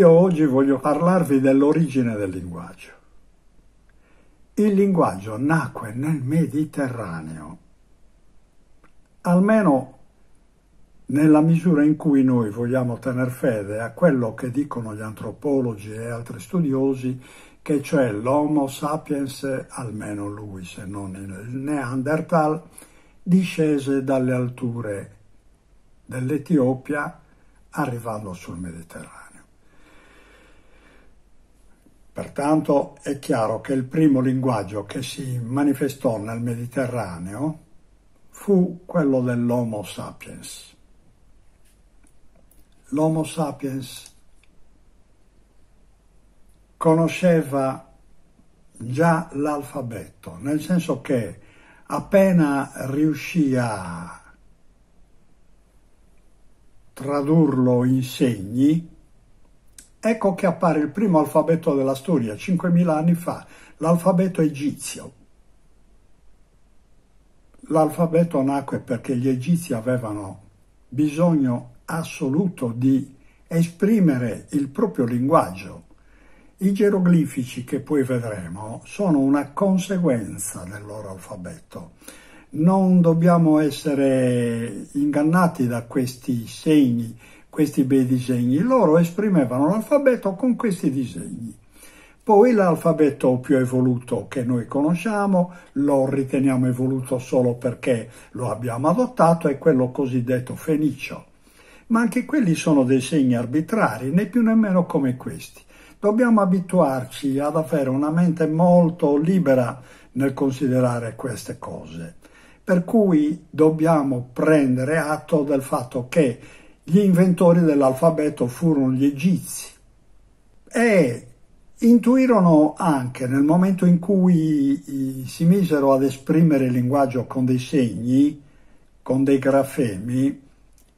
Io oggi voglio parlarvi dell'origine del linguaggio. Il linguaggio nacque nel Mediterraneo, almeno nella misura in cui noi vogliamo tener fede a quello che dicono gli antropologi e altri studiosi, che cioè l'Homo sapiens, almeno lui se non il Neanderthal, discese dalle alture dell'Etiopia arrivando sul Mediterraneo. Pertanto è chiaro che il primo linguaggio che si manifestò nel Mediterraneo fu quello dell'Homo sapiens. L'Homo sapiens conosceva già l'alfabeto, nel senso che appena riuscì a tradurlo in segni, Ecco che appare il primo alfabeto della storia, 5.000 anni fa, l'alfabeto egizio. L'alfabeto nacque perché gli egizi avevano bisogno assoluto di esprimere il proprio linguaggio. I geroglifici che poi vedremo sono una conseguenza del loro alfabeto. Non dobbiamo essere ingannati da questi segni questi bei disegni. Loro esprimevano l'alfabeto con questi disegni. Poi l'alfabeto più evoluto che noi conosciamo, lo riteniamo evoluto solo perché lo abbiamo adottato, è quello cosiddetto fenicio. Ma anche quelli sono dei segni arbitrari, né più né meno come questi. Dobbiamo abituarci ad avere una mente molto libera nel considerare queste cose. Per cui dobbiamo prendere atto del fatto che gli inventori dell'alfabeto furono gli egizi e intuirono anche nel momento in cui si misero ad esprimere il linguaggio con dei segni, con dei grafemi,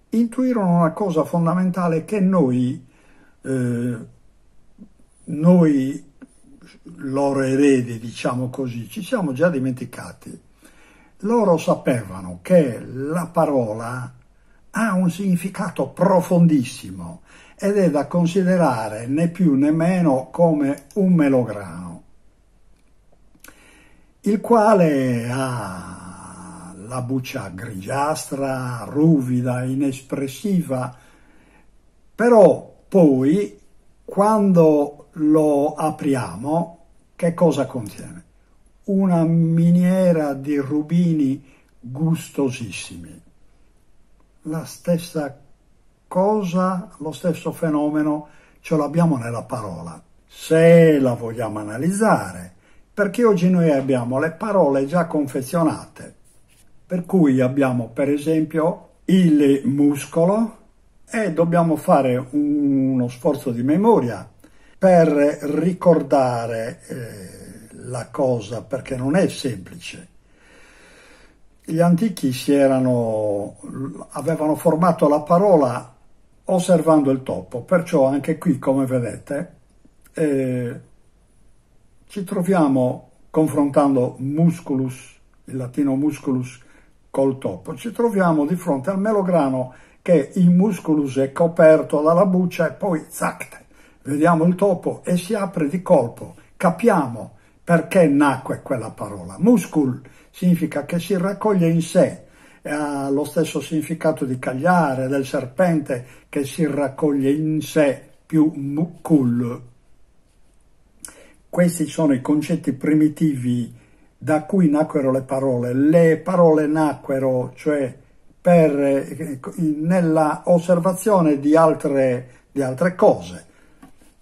intuirono una cosa fondamentale che noi, eh, noi loro eredi, diciamo così, ci siamo già dimenticati. Loro sapevano che la parola ha un significato profondissimo ed è da considerare né più né meno come un melograno, il quale ha la buccia grigiastra, ruvida, inespressiva, però poi quando lo apriamo che cosa contiene? Una miniera di rubini gustosissimi la stessa cosa, lo stesso fenomeno ce l'abbiamo nella parola, se la vogliamo analizzare, perché oggi noi abbiamo le parole già confezionate, per cui abbiamo per esempio il muscolo e dobbiamo fare uno sforzo di memoria per ricordare eh, la cosa perché non è semplice gli antichi erano, avevano formato la parola osservando il topo, perciò anche qui, come vedete, eh, ci troviamo confrontando musculus, il latino musculus, col topo. Ci troviamo di fronte al melograno che il musculus è coperto dalla buccia e poi zac, vediamo il topo e si apre di colpo. Capiamo perché nacque quella parola. Muscul significa che si raccoglie in sé, ha eh, lo stesso significato di cagliare, del serpente che si raccoglie in sé, più mukul. Questi sono i concetti primitivi da cui nacquero le parole. Le parole nacquero, cioè, per, eh, nella osservazione di altre, di altre cose.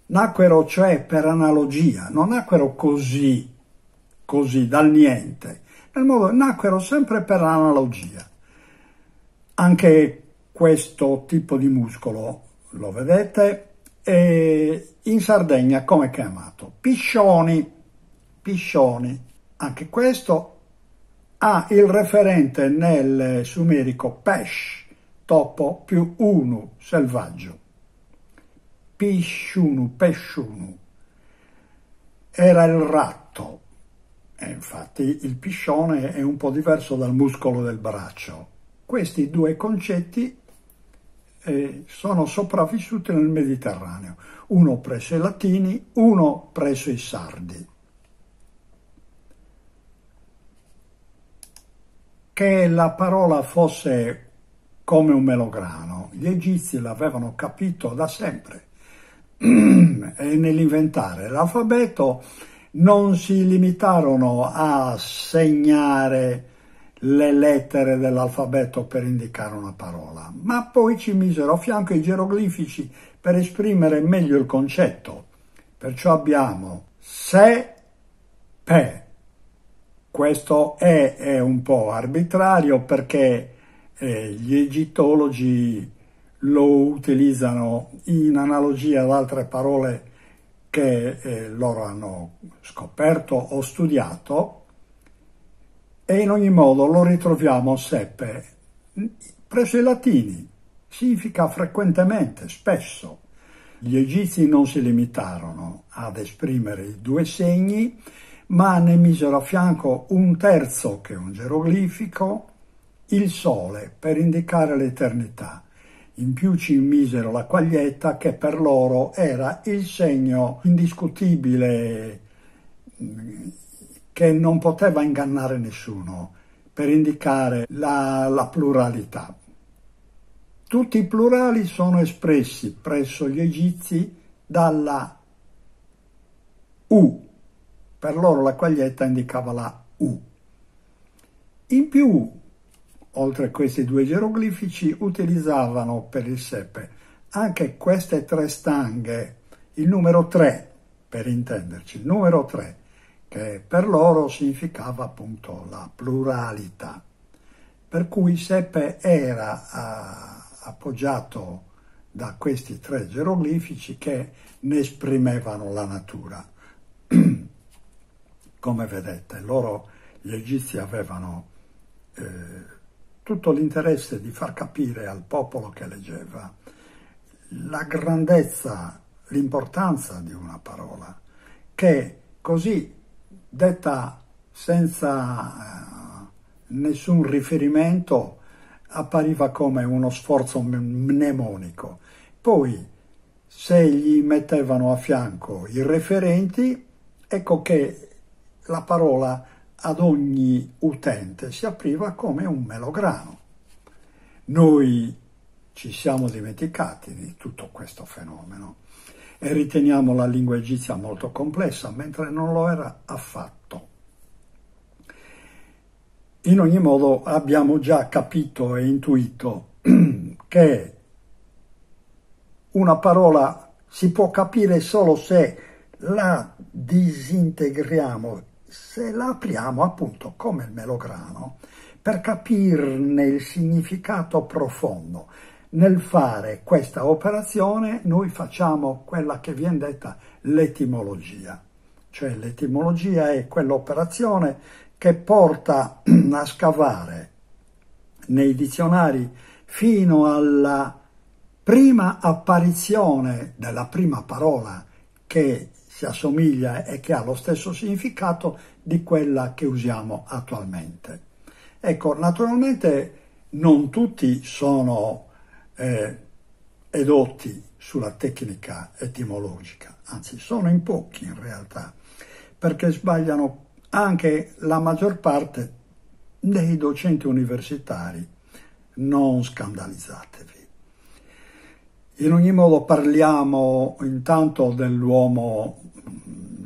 Nacquero, cioè, per analogia, non nacquero così, così, dal niente nel modo nacquero sempre per analogia. Anche questo tipo di muscolo, lo vedete, in Sardegna come è chiamato? Piscioni, piscioni. Anche questo ha il referente nel sumerico pesh, topo più uno, selvaggio. Pisciunu, pesciunu. Era il ratto, e eh, infatti il piscione è un po' diverso dal muscolo del braccio. Questi due concetti eh, sono sopravvissuti nel Mediterraneo, uno presso i latini, uno presso i sardi. Che la parola fosse come un melograno, gli egizi l'avevano capito da sempre e nell'inventare l'alfabeto non si limitarono a segnare le lettere dell'alfabeto per indicare una parola, ma poi ci misero a fianco i geroglifici per esprimere meglio il concetto. Perciò abbiamo se, pe. Questo è, è un po' arbitrario perché eh, gli egittologi lo utilizzano in analogia ad altre parole che eh, loro hanno scoperto o studiato e in ogni modo lo ritroviamo sempre presso i latini, significa frequentemente, spesso. Gli egizi non si limitarono ad esprimere i due segni, ma ne misero a fianco un terzo, che è un geroglifico, il sole, per indicare l'eternità. In più ci misero la quaglietta che per loro era il segno indiscutibile mm, che non poteva ingannare nessuno per indicare la, la pluralità. Tutti i plurali sono espressi presso gli egizi dalla U. Per loro la quaglietta indicava la U. In più Oltre a questi due geroglifici utilizzavano per il sepe anche queste tre stanghe, il numero 3 per intenderci, il numero 3 che per loro significava appunto la pluralità. Per cui sepe era eh, appoggiato da questi tre geroglifici che ne esprimevano la natura. Come vedete, loro gli egizi avevano eh, tutto l'interesse di far capire al popolo che leggeva la grandezza, l'importanza di una parola, che così detta senza eh, nessun riferimento appariva come uno sforzo mnemonico. Poi, se gli mettevano a fianco i referenti, ecco che la parola ad ogni utente si apriva come un melograno. Noi ci siamo dimenticati di tutto questo fenomeno e riteniamo la lingua egizia molto complessa, mentre non lo era affatto. In ogni modo abbiamo già capito e intuito che una parola si può capire solo se la disintegriamo se la apriamo appunto come il melograno per capirne il significato profondo. Nel fare questa operazione noi facciamo quella che viene detta l'etimologia, cioè l'etimologia è quell'operazione che porta a scavare nei dizionari fino alla prima apparizione della prima parola che che assomiglia e che ha lo stesso significato di quella che usiamo attualmente. Ecco, naturalmente non tutti sono eh, edotti sulla tecnica etimologica, anzi sono in pochi in realtà, perché sbagliano anche la maggior parte dei docenti universitari. Non scandalizzatevi. In ogni modo parliamo intanto dell'uomo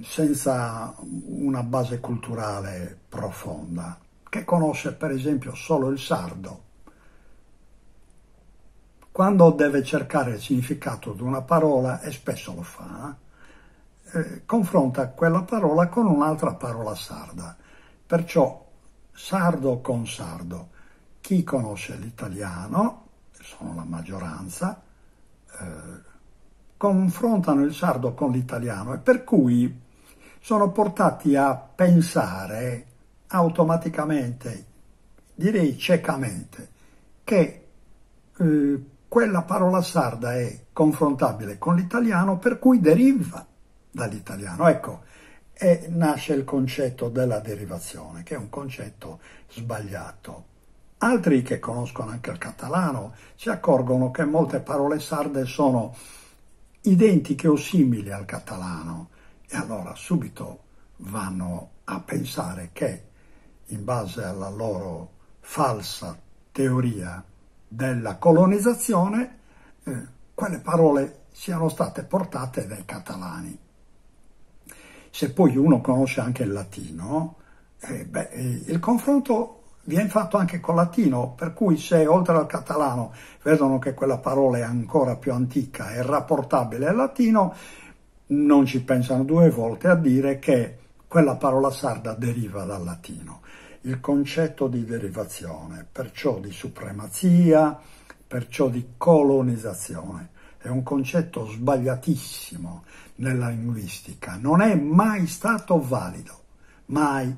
senza una base culturale profonda, che conosce per esempio solo il sardo. Quando deve cercare il significato di una parola, e spesso lo fa, eh, confronta quella parola con un'altra parola sarda. Perciò sardo con sardo. Chi conosce l'italiano, sono la maggioranza, eh, confrontano il sardo con l'italiano e per cui sono portati a pensare automaticamente, direi ciecamente, che eh, quella parola sarda è confrontabile con l'italiano per cui deriva dall'italiano. Ecco, e nasce il concetto della derivazione, che è un concetto sbagliato. Altri che conoscono anche il catalano si accorgono che molte parole sarde sono identiche o simili al catalano e allora subito vanno a pensare che in base alla loro falsa teoria della colonizzazione eh, quelle parole siano state portate dai catalani. Se poi uno conosce anche il latino, eh, beh, eh, il confronto viene fatto anche col latino, per cui se oltre al catalano vedono che quella parola è ancora più antica e rapportabile al latino, non ci pensano due volte a dire che quella parola sarda deriva dal latino. Il concetto di derivazione, perciò di supremazia, perciò di colonizzazione, è un concetto sbagliatissimo nella linguistica, non è mai stato valido, mai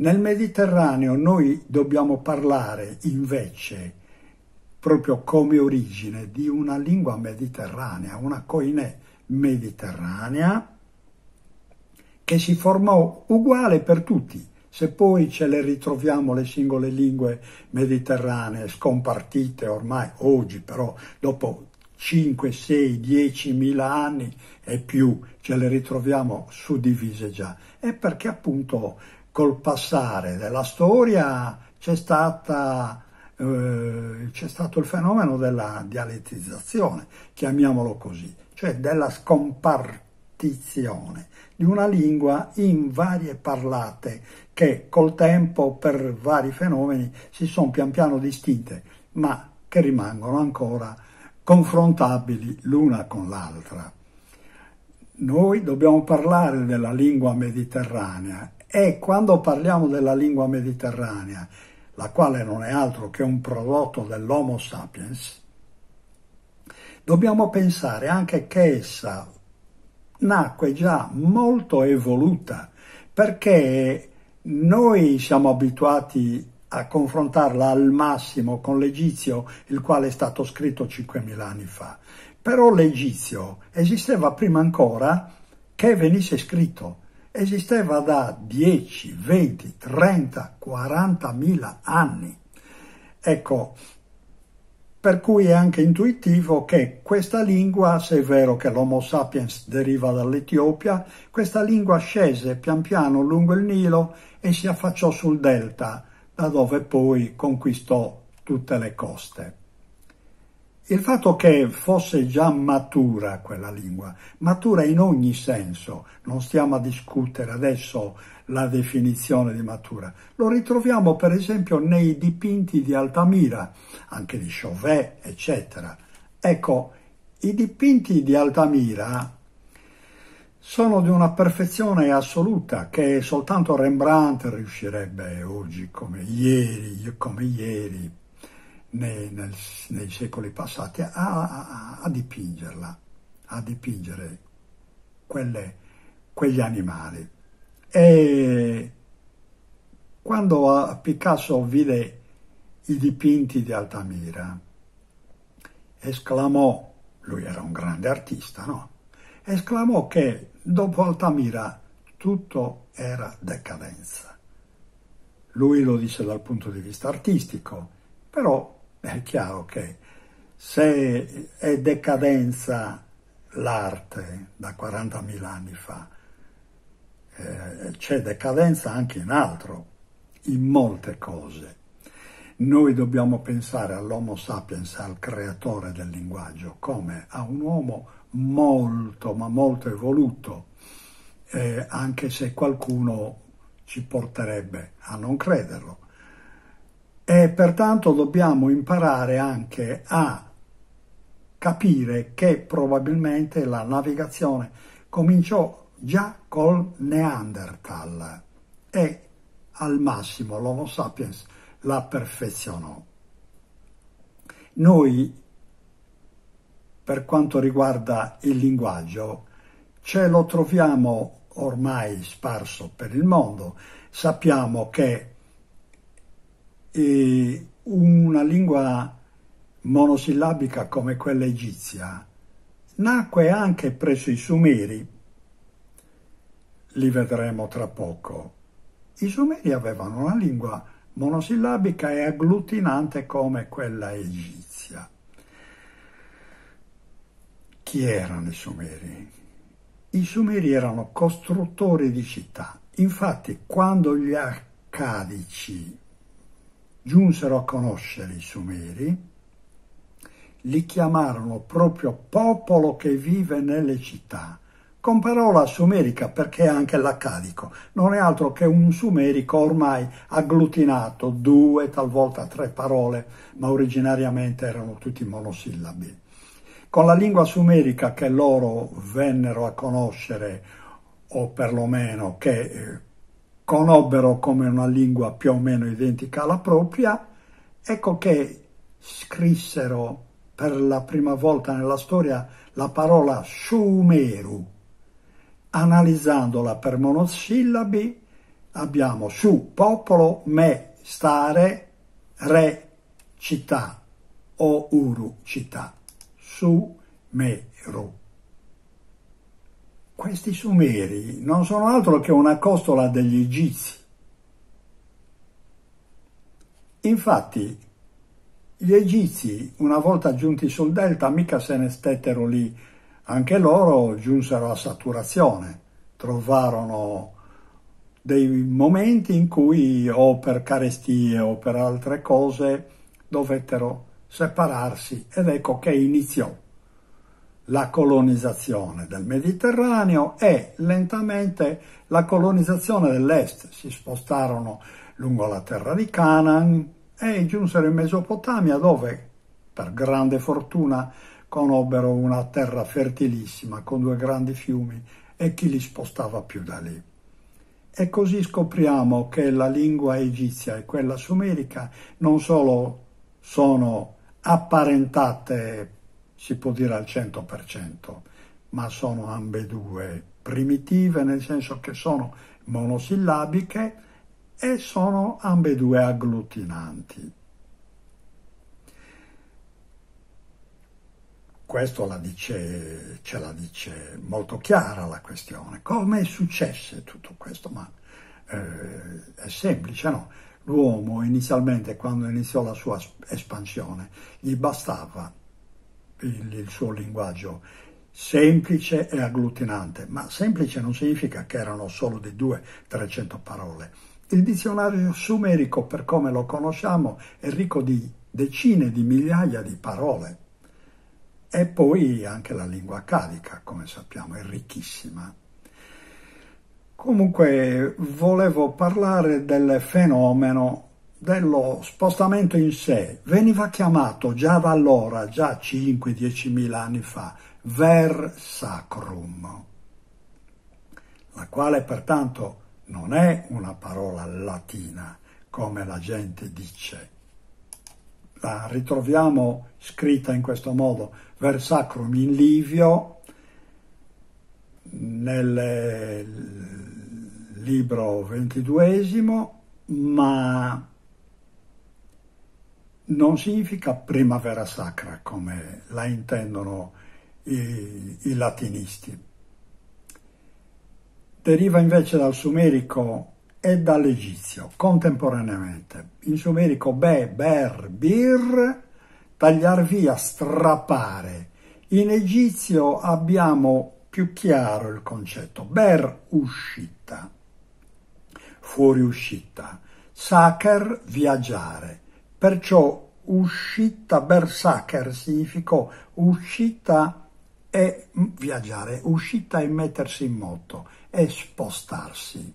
nel Mediterraneo noi dobbiamo parlare invece, proprio come origine, di una lingua mediterranea, una coinè mediterranea che si formò uguale per tutti. Se poi ce le ritroviamo le singole lingue mediterranee scompartite ormai oggi, però dopo 5, 6, 10 mila anni e più ce le ritroviamo suddivise già, è perché appunto col passare della storia c'è stata eh, c'è stato il fenomeno della dialettizzazione, chiamiamolo così, cioè della scompartizione di una lingua in varie parlate che col tempo per vari fenomeni si sono pian piano distinte, ma che rimangono ancora confrontabili l'una con l'altra. Noi dobbiamo parlare della lingua mediterranea e quando parliamo della lingua mediterranea, la quale non è altro che un prodotto dell'Homo sapiens, dobbiamo pensare anche che essa nacque già molto evoluta, perché noi siamo abituati a confrontarla al massimo con l'Egizio, il quale è stato scritto 5.000 anni fa. Però l'Egizio esisteva prima ancora che venisse scritto, esisteva da 10, 20, 30, 40 mila anni. Ecco, per cui è anche intuitivo che questa lingua, se è vero che l'Homo sapiens deriva dall'Etiopia, questa lingua scese pian piano lungo il Nilo e si affacciò sul delta, da dove poi conquistò tutte le coste. Il fatto che fosse già matura quella lingua, matura in ogni senso, non stiamo a discutere adesso la definizione di matura, lo ritroviamo per esempio nei dipinti di Altamira, anche di Chauvet, eccetera. Ecco, i dipinti di Altamira sono di una perfezione assoluta che soltanto Rembrandt riuscirebbe oggi, come ieri, come ieri, nei, nel, nei secoli passati a, a, a, dipingerla, a dipingere quelle, quegli animali. E quando Picasso vide i dipinti di Altamira, esclamò, lui era un grande artista, no? Esclamò che dopo Altamira tutto era decadenza. Lui lo disse dal punto di vista artistico, però è eh, chiaro che se è decadenza l'arte da 40.000 anni fa, eh, c'è decadenza anche in altro, in molte cose. Noi dobbiamo pensare all'Homo sapiens, al creatore del linguaggio, come a un uomo molto, ma molto evoluto, eh, anche se qualcuno ci porterebbe a non crederlo e pertanto dobbiamo imparare anche a capire che probabilmente la navigazione cominciò già col Neanderthal e al massimo l'Homo sapiens la perfezionò. Noi, per quanto riguarda il linguaggio, ce lo troviamo ormai sparso per il mondo. Sappiamo che e una lingua monosillabica come quella egizia nacque anche presso i Sumeri. Li vedremo tra poco. I Sumeri avevano una lingua monosillabica e agglutinante come quella egizia. Chi erano i Sumeri? I Sumeri erano costruttori di città. Infatti, quando gli Accadici giunsero a conoscere i Sumeri, li chiamarono proprio popolo che vive nelle città, con parola sumerica perché anche l'accadico non è altro che un sumerico ormai agglutinato, due, talvolta tre parole, ma originariamente erano tutti monosillabi. Con la lingua sumerica che loro vennero a conoscere, o perlomeno che eh, conobbero come una lingua più o meno identica alla propria, ecco che scrissero per la prima volta nella storia la parola Sumeru. Analizzandola per monosillabi abbiamo su popolo, me stare, re città o uru città, su meru. Questi Sumeri non sono altro che una costola degli Egizi. Infatti, gli Egizi, una volta giunti sul delta, mica se ne stettero lì. Anche loro giunsero a saturazione, trovarono dei momenti in cui o per carestie o per altre cose dovettero separarsi ed ecco che iniziò la colonizzazione del Mediterraneo e lentamente la colonizzazione dell'est. Si spostarono lungo la terra di Canaan e giunsero in Mesopotamia dove, per grande fortuna, conobbero una terra fertilissima con due grandi fiumi e chi li spostava più da lì. E così scopriamo che la lingua egizia e quella sumerica non solo sono apparentate si può dire al 100%, ma sono ambedue primitive nel senso che sono monosillabiche e sono ambedue agglutinanti. Questo la dice, ce la dice molto chiara la questione. Come è successo tutto questo? Ma eh, è semplice, no? L'uomo inizialmente, quando iniziò la sua espansione, gli bastava il, il suo linguaggio semplice e agglutinante, ma semplice non significa che erano solo di 200-300 parole. Il dizionario sumerico, per come lo conosciamo, è ricco di decine di migliaia di parole. E poi anche la lingua carica, come sappiamo, è ricchissima. Comunque volevo parlare del fenomeno dello spostamento in sé veniva chiamato già da allora, già 5-10 mila anni fa, ver sacrum, la quale pertanto non è una parola latina, come la gente dice. La ritroviamo scritta in questo modo, ver sacrum in Livio, nel libro ventiduesimo, ma non significa primavera sacra come la intendono i, i latinisti. Deriva invece dal sumerico e dall'egizio contemporaneamente. In sumerico be, ber, bir, tagliar via, strappare. In egizio abbiamo più chiaro il concetto, ber uscita, fuoriuscita, saker viaggiare Perciò uscita berserker significò uscita e viaggiare, uscita e mettersi in moto e spostarsi.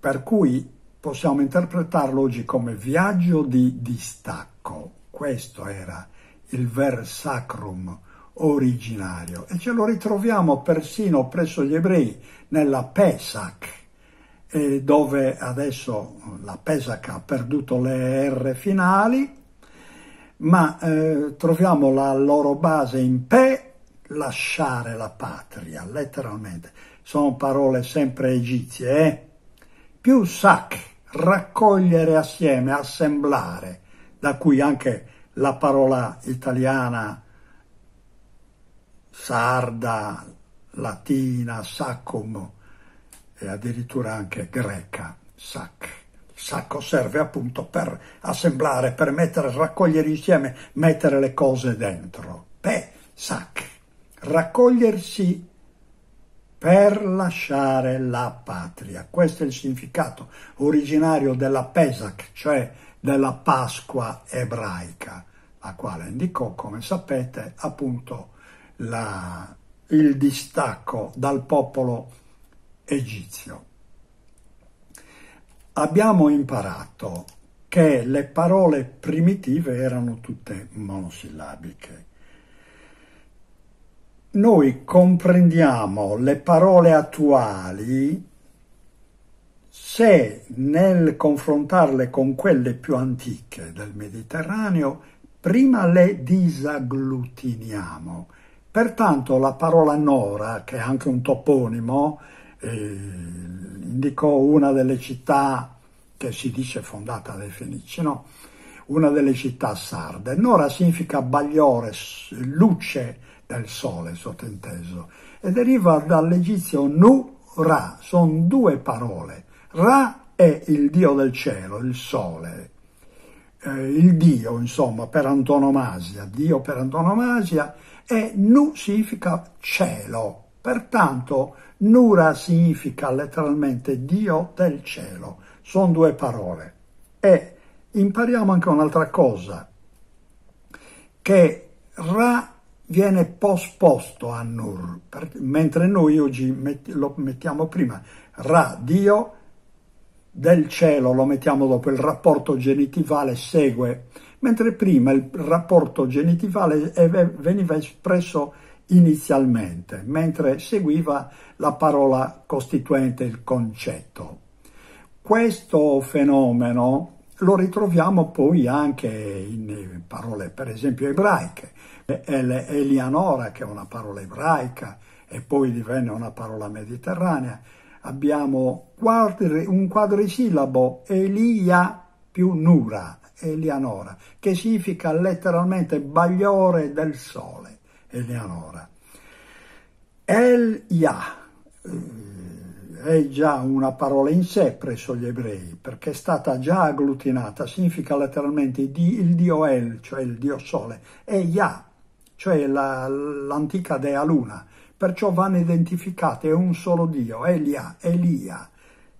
Per cui possiamo interpretarlo oggi come viaggio di distacco. Questo era il versacrum originario e ce lo ritroviamo persino presso gli ebrei nella Pesach dove adesso la Pesaca ha perduto le R finali, ma eh, troviamo la loro base in Pe, lasciare la patria, letteralmente. Sono parole sempre egizie, eh? Più sac, raccogliere assieme, assemblare, da cui anche la parola italiana sarda, latina, saccum, e addirittura anche greca, sac. sacco serve appunto per assemblare, per mettere, raccogliere insieme, mettere le cose dentro. Pe, sac, raccogliersi per lasciare la patria. Questo è il significato originario della Pesach, cioè della Pasqua ebraica, la quale indicò, come sapete, appunto la, il distacco dal popolo ebraico egizio. Abbiamo imparato che le parole primitive erano tutte monosillabiche. Noi comprendiamo le parole attuali se nel confrontarle con quelle più antiche del Mediterraneo prima le disagglutiniamo. Pertanto la parola nora, che è anche un toponimo, eh, indicò una delle città che si dice fondata dai Fenici, no? una delle città sarde. Nora significa bagliore, luce del sole, sottinteso, e deriva dall'egizio nu-ra, sono due parole. Ra è il dio del cielo, il sole, eh, il dio, insomma, per antonomasia, dio per antonomasia, e nu significa cielo, Pertanto Nura significa letteralmente Dio del cielo, sono due parole. E impariamo anche un'altra cosa, che Ra viene posposto a Nur, per, mentre noi oggi met, lo mettiamo prima, Ra, Dio del cielo, lo mettiamo dopo, il rapporto genitivale segue, mentre prima il rapporto genitivale veniva espresso inizialmente, mentre seguiva la parola costituente, il concetto. Questo fenomeno lo ritroviamo poi anche in parole per esempio ebraiche, Elianora, che è una parola ebraica e poi divenne una parola mediterranea, abbiamo quadri, un quadrisillabo Elia più Nura, Elianora, che significa letteralmente bagliore del sole. Eleonora. El Yah eh, è già una parola in sé presso gli ebrei, perché è stata già agglutinata, significa letteralmente il dio El, cioè il dio sole, e Yah, cioè la, l'antica dea luna, perciò vanno identificate un solo dio, Elia, Elia,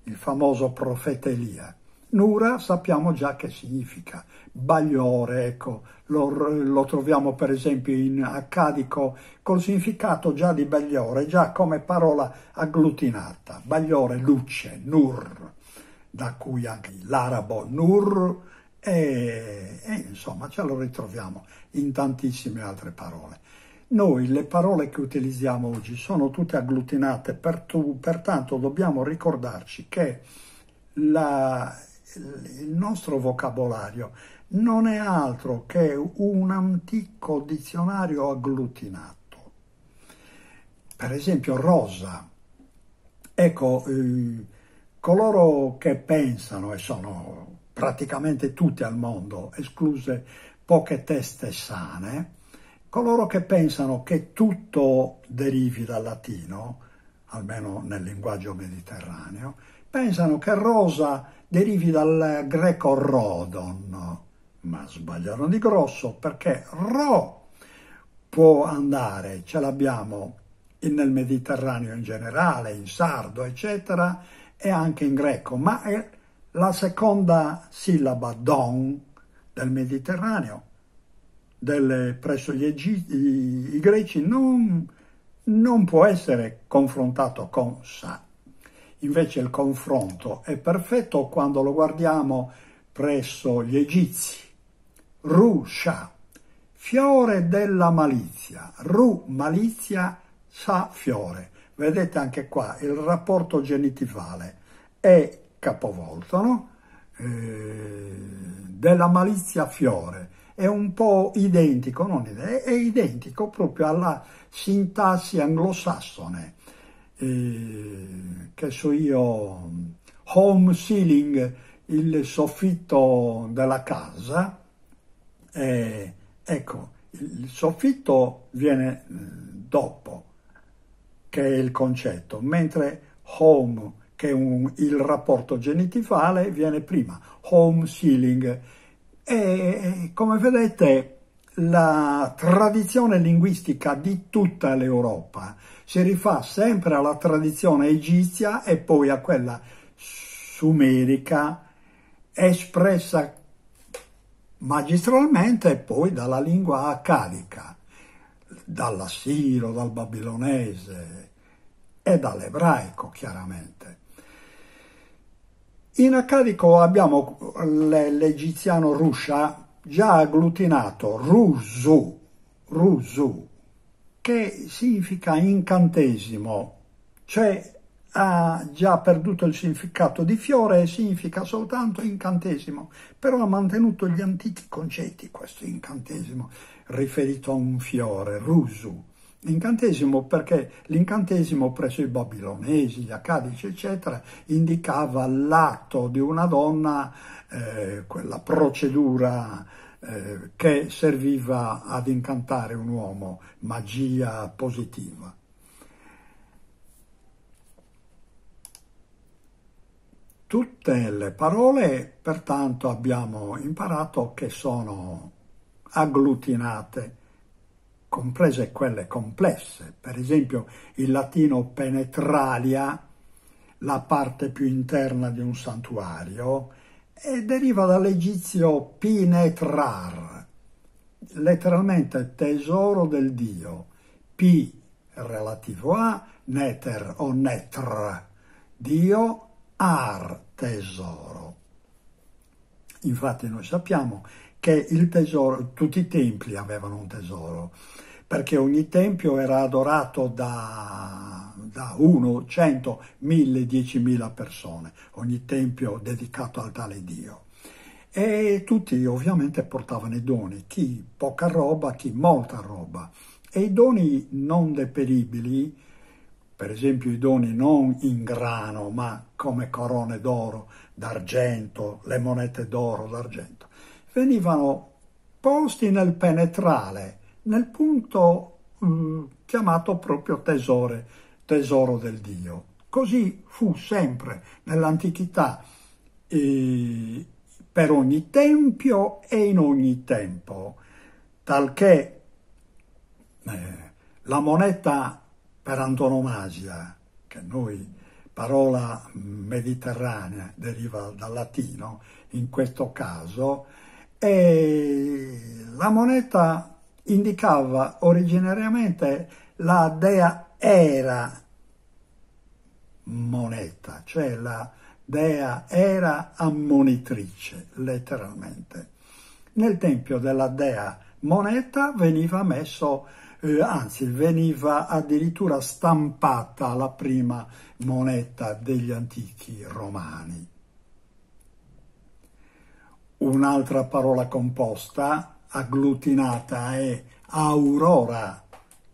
il famoso profeta Elia. Nura sappiamo già che significa, bagliore, ecco, lo, lo, troviamo per esempio in accadico col significato già di bagliore, già come parola agglutinata, bagliore, luce, nur, da cui anche l'arabo nur e, e insomma ce lo ritroviamo in tantissime altre parole. Noi le parole che utilizziamo oggi sono tutte agglutinate, per tu, pertanto dobbiamo ricordarci che la, il nostro vocabolario non è altro che un antico dizionario agglutinato. Per esempio rosa. Ecco, eh, coloro che pensano, e sono praticamente tutti al mondo, escluse poche teste sane, coloro che pensano che tutto derivi dal latino, almeno nel linguaggio mediterraneo, pensano che rosa derivi dal greco rodon, ma sbagliarono di grosso perché Ro può andare, ce l'abbiamo nel Mediterraneo in generale, in sardo, eccetera, e anche in greco, ma la seconda sillaba don del Mediterraneo, del, presso gli Egizio, i, i, greci, non, non può essere confrontato con sa. Invece il confronto è perfetto quando lo guardiamo presso gli egizi, Ruscia, fiore della malizia, ru malizia sa fiore. Vedete anche qua il rapporto genitivale è capovolto, no? Eh, della malizia fiore, è un po' identico, non è, è identico proprio alla sintassi anglosassone, eh, che so io, home ceiling, il soffitto della casa, eh, ecco, il soffitto viene eh, dopo, che è il concetto, mentre home, che è un, il rapporto genitivale, viene prima, home ceiling. E come vedete la tradizione linguistica di tutta l'Europa si rifà sempre alla tradizione egizia e poi a quella sumerica espressa magistralmente e poi dalla lingua accadica, dall'assiro, dal babilonese e dall'ebraico chiaramente. In accadico abbiamo l'egiziano Rusha già agglutinato, Ruzu, Ruzu, che significa incantesimo, cioè ha già perduto il significato di fiore e significa soltanto incantesimo, però ha mantenuto gli antichi concetti, questo incantesimo riferito a un fiore, rusu. Incantesimo perché l'incantesimo presso i babilonesi, gli accadici, eccetera, indicava l'atto di una donna, eh, quella procedura eh, che serviva ad incantare un uomo, magia positiva. Tutte le parole pertanto abbiamo imparato che sono agglutinate, comprese quelle complesse, per esempio il latino penetralia, la parte più interna di un santuario, e deriva dall'egizio pinetrar, letteralmente tesoro del Dio, pi relativo a, neter o netr, Dio ar tesoro. Infatti noi sappiamo che il tesoro, tutti i templi avevano un tesoro, perché ogni tempio era adorato da, da 1, 100, 1000, 10.000 persone, ogni tempio dedicato al tale Dio. E tutti ovviamente portavano i doni, chi poca roba, chi molta roba. E i doni non deperibili, per esempio i doni non in grano, ma come corone d'oro, d'argento, le monete d'oro, d'argento, venivano posti nel penetrale, nel punto eh, chiamato proprio tesore, tesoro del Dio. Così fu sempre nell'antichità, eh, per ogni tempio e in ogni tempo, talché eh, la moneta per antonomasia, che noi parola mediterranea deriva dal latino in questo caso, e la moneta indicava originariamente la dea era moneta, cioè la dea era ammonitrice, letteralmente. Nel tempio della dea moneta veniva messo eh, anzi veniva addirittura stampata la prima moneta degli antichi romani. Un'altra parola composta, agglutinata, è aurora,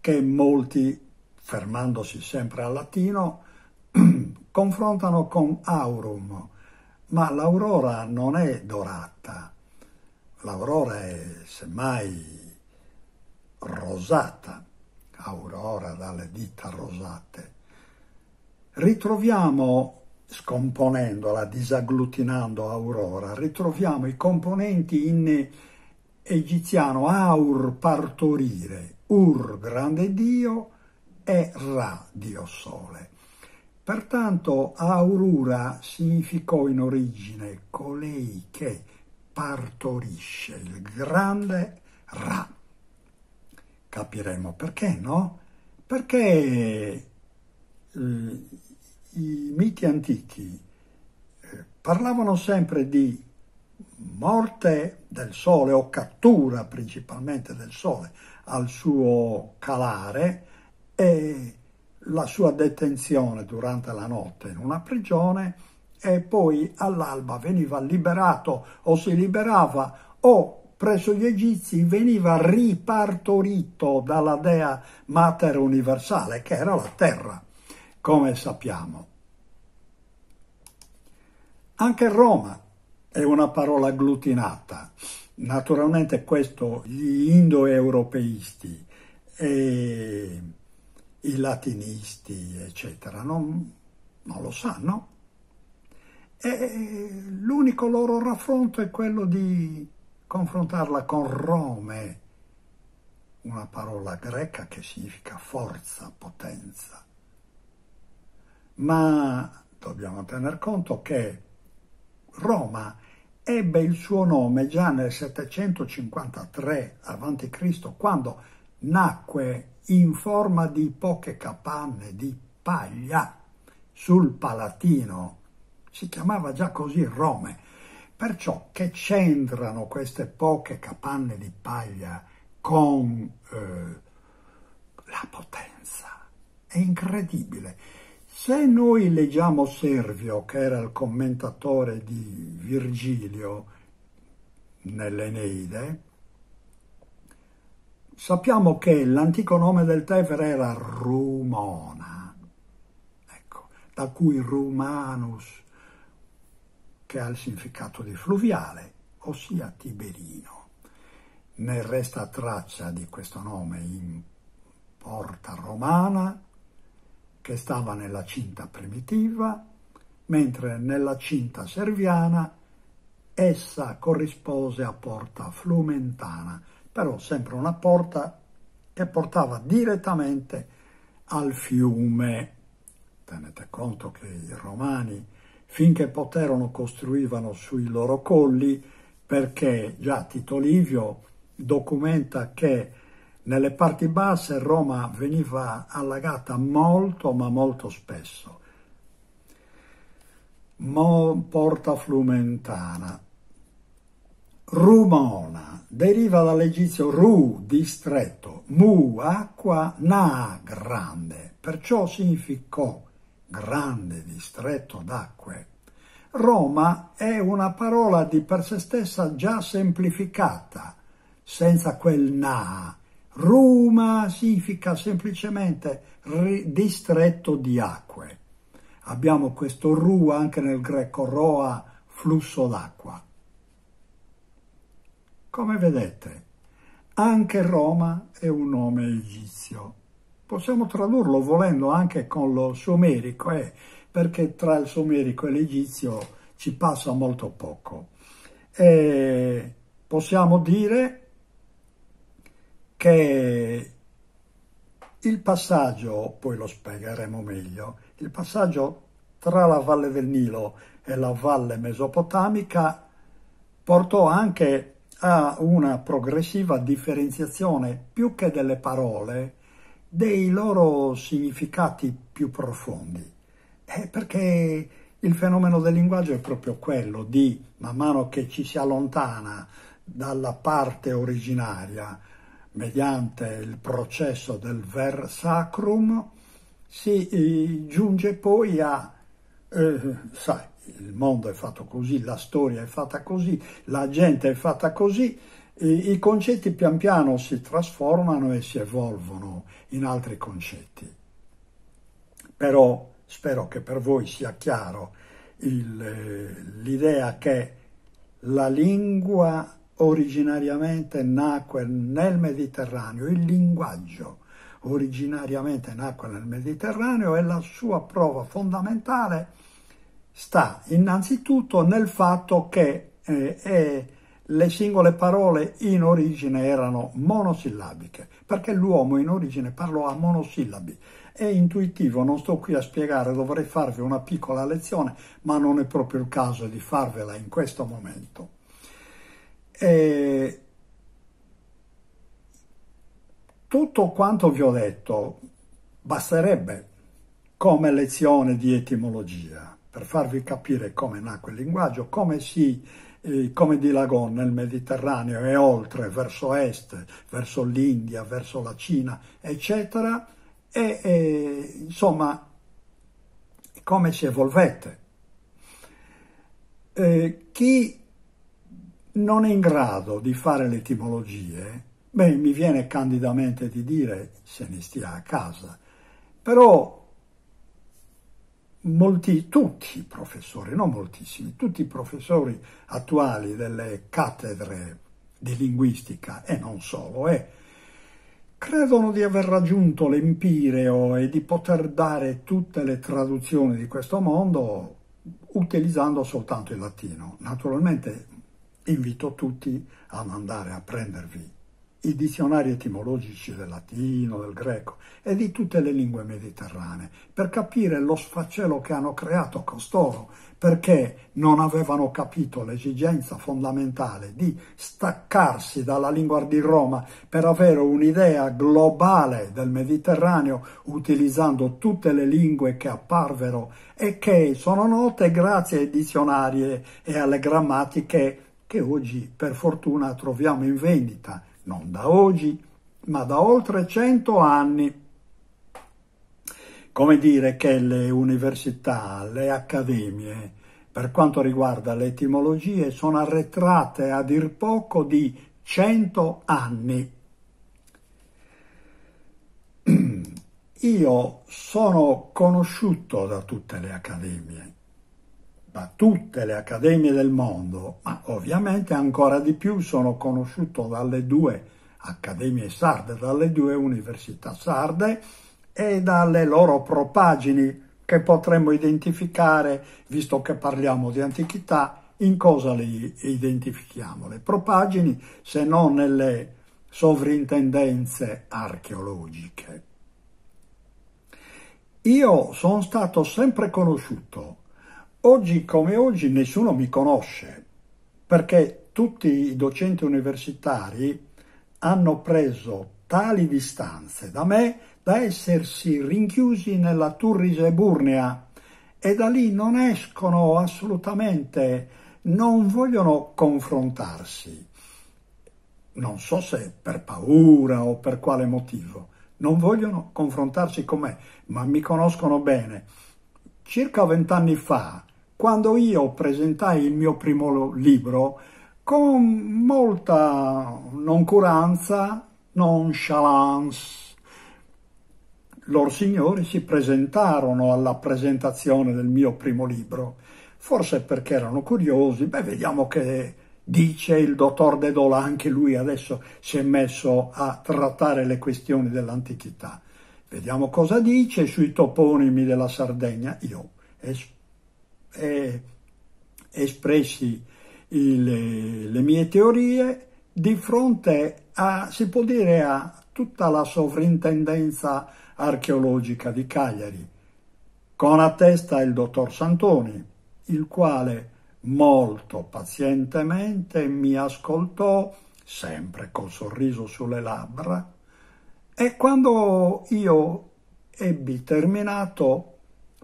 che molti, fermandosi sempre al latino, confrontano con aurum, ma l'aurora non è dorata, l'aurora è semmai rosata, aurora dalle dita rosate, ritroviamo, scomponendola, disagglutinando aurora, ritroviamo i componenti in egiziano aur partorire, ur grande Dio e ra Dio sole. Pertanto aurora significò in origine colei che partorisce il grande ra capiremo perché no? Perché eh, i miti antichi eh, parlavano sempre di morte del sole o cattura principalmente del sole al suo calare e la sua detenzione durante la notte in una prigione e poi all'alba veniva liberato o si liberava o presso gli Egizi veniva ripartorito dalla dea Mater Universale, che era la terra, come sappiamo. Anche Roma è una parola agglutinata. Naturalmente questo gli indoeuropeisti e i latinisti, eccetera, non, non lo sanno. E l'unico loro raffronto è quello di confrontarla con Rome, una parola greca che significa forza, potenza. Ma dobbiamo tener conto che Roma ebbe il suo nome già nel 753 a.C., quando nacque in forma di poche capanne di paglia sul Palatino. Si chiamava già così Rome Perciò che c'entrano queste poche capanne di paglia con eh, la potenza? È incredibile. Se noi leggiamo Servio, che era il commentatore di Virgilio nell'Eneide, sappiamo che l'antico nome del Tevere era Rumona, ecco, da cui Rumanus che ha il significato di fluviale, ossia Tiberino. Ne resta traccia di questo nome in porta romana che stava nella cinta primitiva, mentre nella cinta serviana essa corrispose a porta flumentana, però sempre una porta che portava direttamente al fiume. Tenete conto che i romani finché poterono costruivano sui loro colli perché già Tito Livio documenta che nelle parti basse Roma veniva allagata molto ma molto spesso. Mo Porta Flumentana. Rumona deriva dall'egizio ru, distretto, mu, acqua, na, grande, perciò significò grande distretto d'acque, Roma è una parola di per sé stessa già semplificata, senza quel na. Roma significa semplicemente distretto di acque. Abbiamo questo ru anche nel greco roa, flusso d'acqua. Come vedete, anche Roma è un nome egizio possiamo tradurlo volendo anche con lo sumerico, eh, perché tra il sumerico e l'egizio ci passa molto poco. E possiamo dire che il passaggio, poi lo spiegheremo meglio, il passaggio tra la valle del Nilo e la valle mesopotamica portò anche a una progressiva differenziazione più che delle parole, dei loro significati più profondi, eh, perché il fenomeno del linguaggio è proprio quello di, man mano che ci si allontana dalla parte originaria, mediante il processo del ver sacrum, si eh, giunge poi a, eh, sai, il mondo è fatto così, la storia è fatta così, la gente è fatta così, eh, i concetti pian piano si trasformano e si evolvono in altri concetti. Però spero che per voi sia chiaro eh, l'idea che la lingua originariamente nacque nel Mediterraneo, il linguaggio originariamente nacque nel Mediterraneo e la sua prova fondamentale sta innanzitutto nel fatto che eh, eh, le singole parole in origine erano monosillabiche perché l'uomo in origine parlò a monosillabi. È intuitivo, non sto qui a spiegare, dovrei farvi una piccola lezione, ma non è proprio il caso di farvela in questo momento. E... Tutto quanto vi ho detto basterebbe come lezione di etimologia per farvi capire come nacque il linguaggio, come si eh, come di Lagon nel Mediterraneo e oltre, verso est, verso l'India, verso la Cina, eccetera, e eh, insomma come si evolvete. Eh, chi non è in grado di fare le etimologie, beh, mi viene candidamente di dire se ne stia a casa, però molti, tutti i professori, non moltissimi, tutti i professori attuali delle cattedre di linguistica e non solo, eh, credono di aver raggiunto l'empireo e di poter dare tutte le traduzioni di questo mondo utilizzando soltanto il latino. Naturalmente invito tutti ad andare a prendervi i dizionari etimologici del latino, del greco e di tutte le lingue mediterranee per capire lo sfacelo che hanno creato costoro perché non avevano capito l'esigenza fondamentale di staccarsi dalla lingua di Roma per avere un'idea globale del Mediterraneo utilizzando tutte le lingue che apparvero e che sono note grazie ai dizionari e alle grammatiche che oggi per fortuna troviamo in vendita non da oggi, ma da oltre cento anni. Come dire che le università, le accademie, per quanto riguarda le etimologie, sono arretrate a dir poco di cento anni. Io sono conosciuto da tutte le accademie, Stampa, tutte le accademie del mondo, ma ovviamente ancora di più sono conosciuto dalle due accademie sarde, dalle due università sarde e dalle loro propagini che potremmo identificare, visto che parliamo di antichità, in cosa le identifichiamo? Le propagini se non nelle sovrintendenze archeologiche. Io sono stato sempre conosciuto Oggi come oggi nessuno mi conosce perché tutti i docenti universitari hanno preso tali distanze da me da essersi rinchiusi nella Turrise Burnea e da lì non escono assolutamente, non vogliono confrontarsi. Non so se per paura o per quale motivo, non vogliono confrontarsi con me, ma mi conoscono bene. Circa vent'anni fa quando io presentai il mio primo libro, con molta noncuranza, nonchalance, loro signori si presentarono alla presentazione del mio primo libro, forse perché erano curiosi, beh vediamo che dice il dottor De Dola, anche lui adesso si è messo a trattare le questioni dell'antichità. Vediamo cosa dice sui toponimi della Sardegna. Io esprimo eh, espressi il, le mie teorie di fronte a, si può dire, a tutta la sovrintendenza archeologica di Cagliari, con a testa il dottor Santoni, il quale molto pazientemente mi ascoltò, sempre col sorriso sulle labbra, e quando io ebbi terminato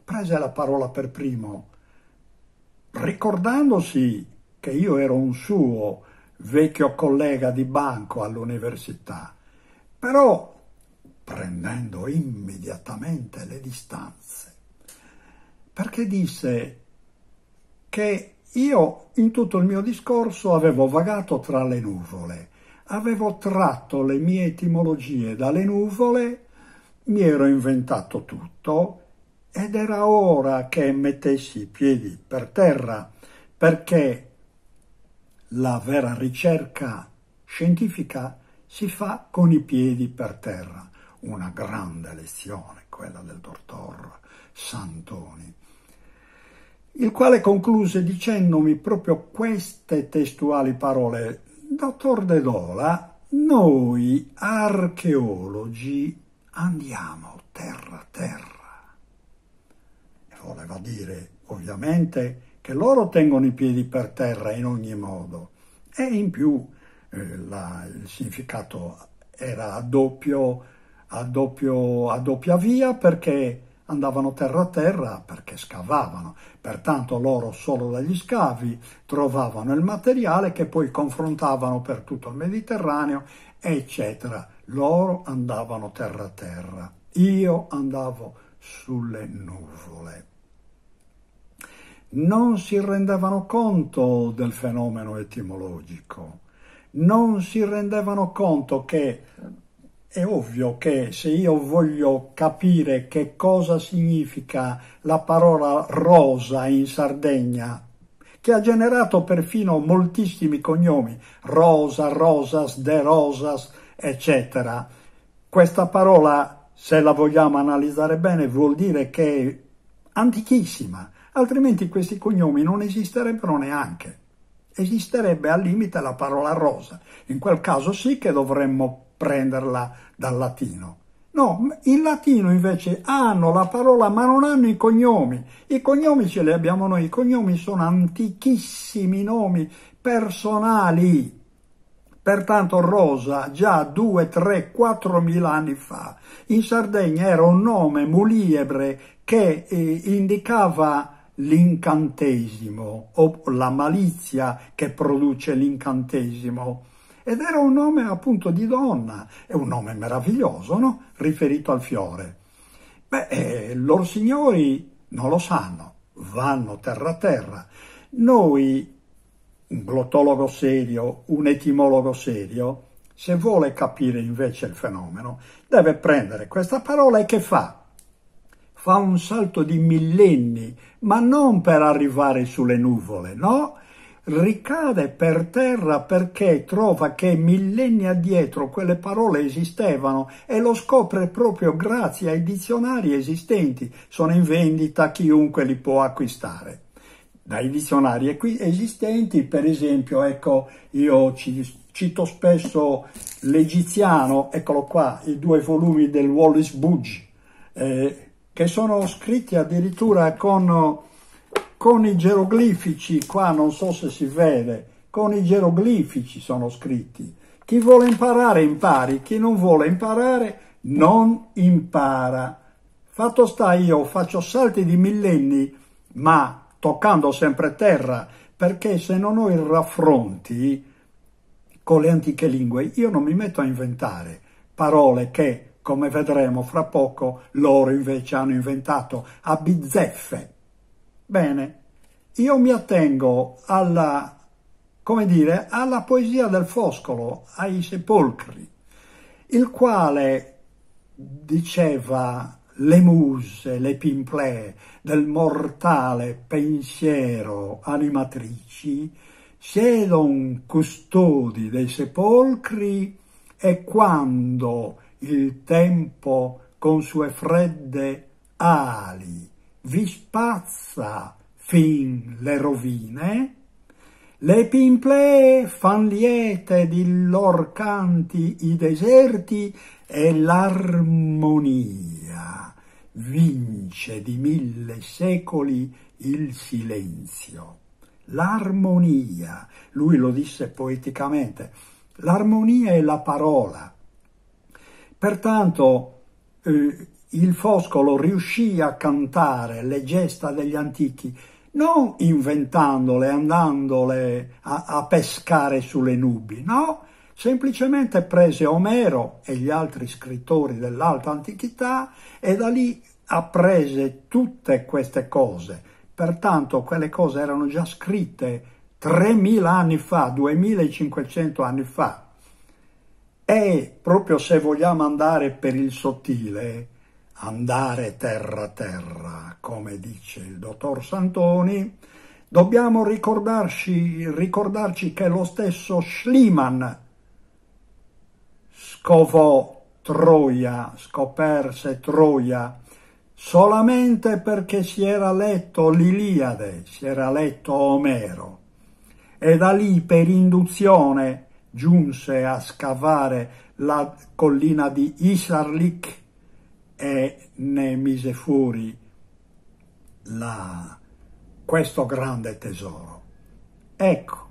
prese la parola per primo ricordandosi che io ero un suo vecchio collega di banco all'università, però prendendo immediatamente le distanze, perché disse che io in tutto il mio discorso avevo vagato tra le nuvole, avevo tratto le mie etimologie dalle nuvole, mi ero inventato tutto, ed era ora che mettessi i piedi per terra, perché la vera ricerca scientifica si fa con i piedi per terra. Una grande lezione quella del dottor Santoni, il quale concluse dicendomi proprio queste testuali parole. Dottor De Dola, noi archeologi andiamo terra a terra voleva cioè, dire ovviamente che loro tengono i piedi per terra in ogni modo e in più eh, la, il significato era a, doppio, a, doppio, a doppia via perché andavano terra a terra perché scavavano, pertanto loro solo dagli scavi trovavano il materiale che poi confrontavano per tutto il Mediterraneo, eccetera. Loro andavano terra a terra, io andavo sulle nuvole non si rendevano conto del fenomeno etimologico, non si rendevano conto che è ovvio che se io voglio capire che cosa significa la parola rosa in Sardegna, che ha generato perfino moltissimi cognomi, rosa, rosas, de rosas, eccetera, questa parola, se la vogliamo analizzare bene, vuol dire che è antichissima, altrimenti questi cognomi non esisterebbero neanche. Esisterebbe al limite la parola rosa, in quel caso sì che dovremmo prenderla dal latino. No, in latino invece hanno la parola ma non hanno i cognomi. I cognomi ce li abbiamo noi, i cognomi sono antichissimi nomi personali. Pertanto Rosa già 2, 3, 4 mila anni fa in Sardegna era un nome muliebre che eh, indicava l'incantesimo o la malizia che produce l'incantesimo. Ed era un nome appunto di donna, è un nome meraviglioso, no? riferito al fiore. Beh, eh, loro signori non lo sanno, vanno terra a terra. Noi, un glottologo serio, un etimologo serio, se vuole capire invece il fenomeno, deve prendere questa parola e che fa? fa un salto di millenni, ma non per arrivare sulle nuvole, no? Ricade per terra perché trova che millenni addietro quelle parole esistevano e lo scopre proprio grazie ai dizionari esistenti, sono in vendita, chiunque li può acquistare dai dizionari esistenti, per esempio, ecco, io cito spesso l'egiziano, eccolo qua, i due volumi del Wallace Budge, eh, che sono scritti addirittura con, con i geroglifici, qua non so se si vede, con i geroglifici sono scritti. Chi vuole imparare impari, chi non vuole imparare non impara. Fatto sta io faccio salti di millenni, ma toccando sempre terra, perché se non ho i raffronti con le antiche lingue, io non mi metto a inventare parole che come vedremo fra poco, loro invece hanno inventato a bizzeffe. Bene, io mi attengo alla, come dire, alla poesia del Foscolo, ai sepolcri, il quale diceva le muse, le pimplee del mortale pensiero animatrici, siedon custodi dei sepolcri e quando il tempo con sue fredde ali vi spazza fin le rovine, le pimplee fan liete di lor canti i deserti e l'armonia vince di mille secoli il silenzio. L'armonia, lui lo disse poeticamente, l'armonia è la parola, Pertanto eh, il Foscolo riuscì a cantare le gesta degli antichi, non inventandole, andandole a, a pescare sulle nubi, no? Semplicemente prese Omero e gli altri scrittori dell'alta antichità e da lì apprese tutte queste cose. Pertanto quelle cose erano già scritte 3.000 anni fa, 2.500 anni fa. E proprio se vogliamo andare per il sottile, andare terra-terra, come dice il dottor Santoni, dobbiamo ricordarci, ricordarci che lo stesso Schliemann scovò Troia, scoperse Troia, solamente perché si era letto l'Iliade, si era letto Omero. E da lì, per induzione, giunse a scavare la collina di Isarlik e ne mise fuori la, questo grande tesoro. Ecco,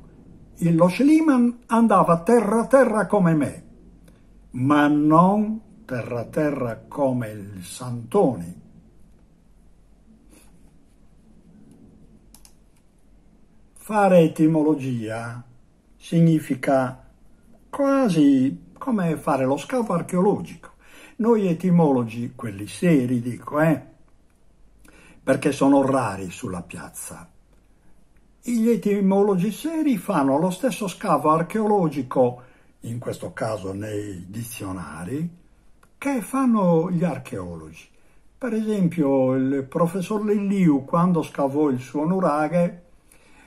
lo Schliemann andava terra-terra come me, ma non terra-terra come il Santoni. Fare etimologia significa quasi come fare lo scavo archeologico. Noi etimologi, quelli seri, dico, eh, perché sono rari sulla piazza. Gli etimologi seri fanno lo stesso scavo archeologico, in questo caso nei dizionari, che fanno gli archeologi. Per esempio il professor Lilliu, quando scavò il suo nuraghe,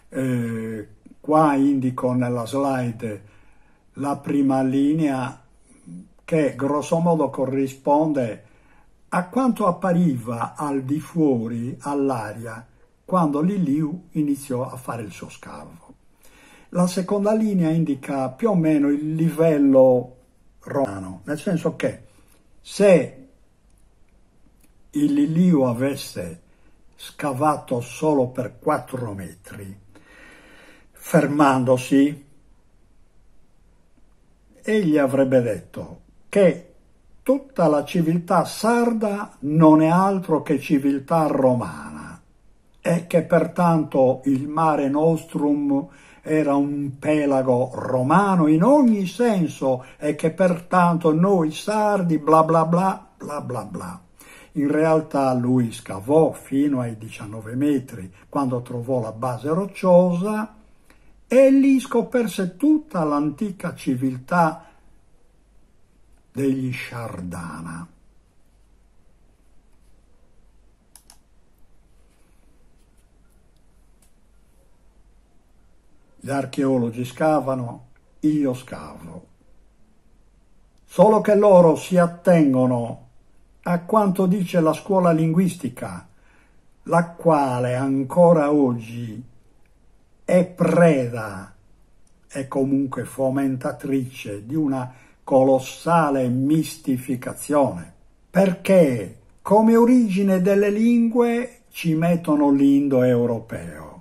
eh, qua indico nella slide la prima linea che grossomodo corrisponde a quanto appariva al di fuori, all'aria, quando Liliu iniziò a fare il suo scavo. La seconda linea indica più o meno il livello romano, nel senso che se il Liliu avesse scavato solo per 4 metri, fermandosi egli avrebbe detto che tutta la civiltà sarda non è altro che civiltà romana e che pertanto il mare nostrum era un pelago romano in ogni senso e che pertanto noi sardi bla bla bla bla bla bla. In realtà lui scavò fino ai 19 metri quando trovò la base rocciosa e lì scoperse tutta l'antica civiltà degli Sciardana. Gli archeologi scavano, io scavo. Solo che loro si attengono a quanto dice la scuola linguistica, la quale ancora oggi è preda è comunque fomentatrice di una colossale mistificazione, perché come origine delle lingue ci mettono l'indoeuropeo.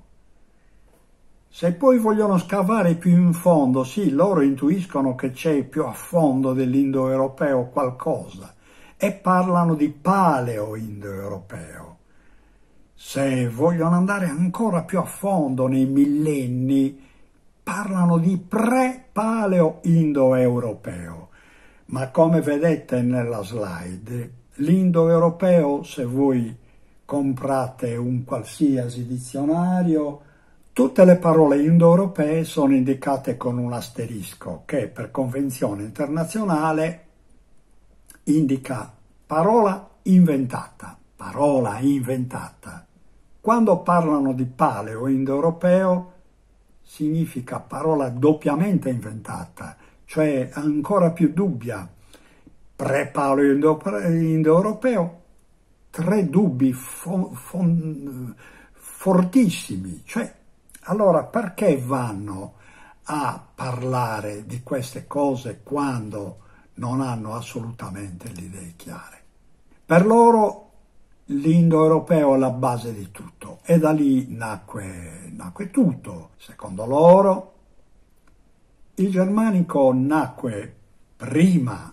Se poi vogliono scavare più in fondo, sì, loro intuiscono che c'è più a fondo dell'indoeuropeo qualcosa e parlano di paleo-indoeuropeo se vogliono andare ancora più a fondo nei millenni, parlano di pre-paleo-indoeuropeo. Ma come vedete nella slide, l'indoeuropeo, se voi comprate un qualsiasi dizionario, tutte le parole indoeuropee sono indicate con un asterisco che per convenzione internazionale indica parola inventata, parola inventata. Quando parlano di paleo indoeuropeo significa parola doppiamente inventata, cioè ancora più dubbia, pre-paleo indoeuropeo, tre dubbi fo fo fortissimi, cioè allora perché vanno a parlare di queste cose quando non hanno assolutamente le idee chiare? Per loro l'indoeuropeo la base di tutto e da lì nacque, nacque tutto, secondo loro. Il germanico nacque prima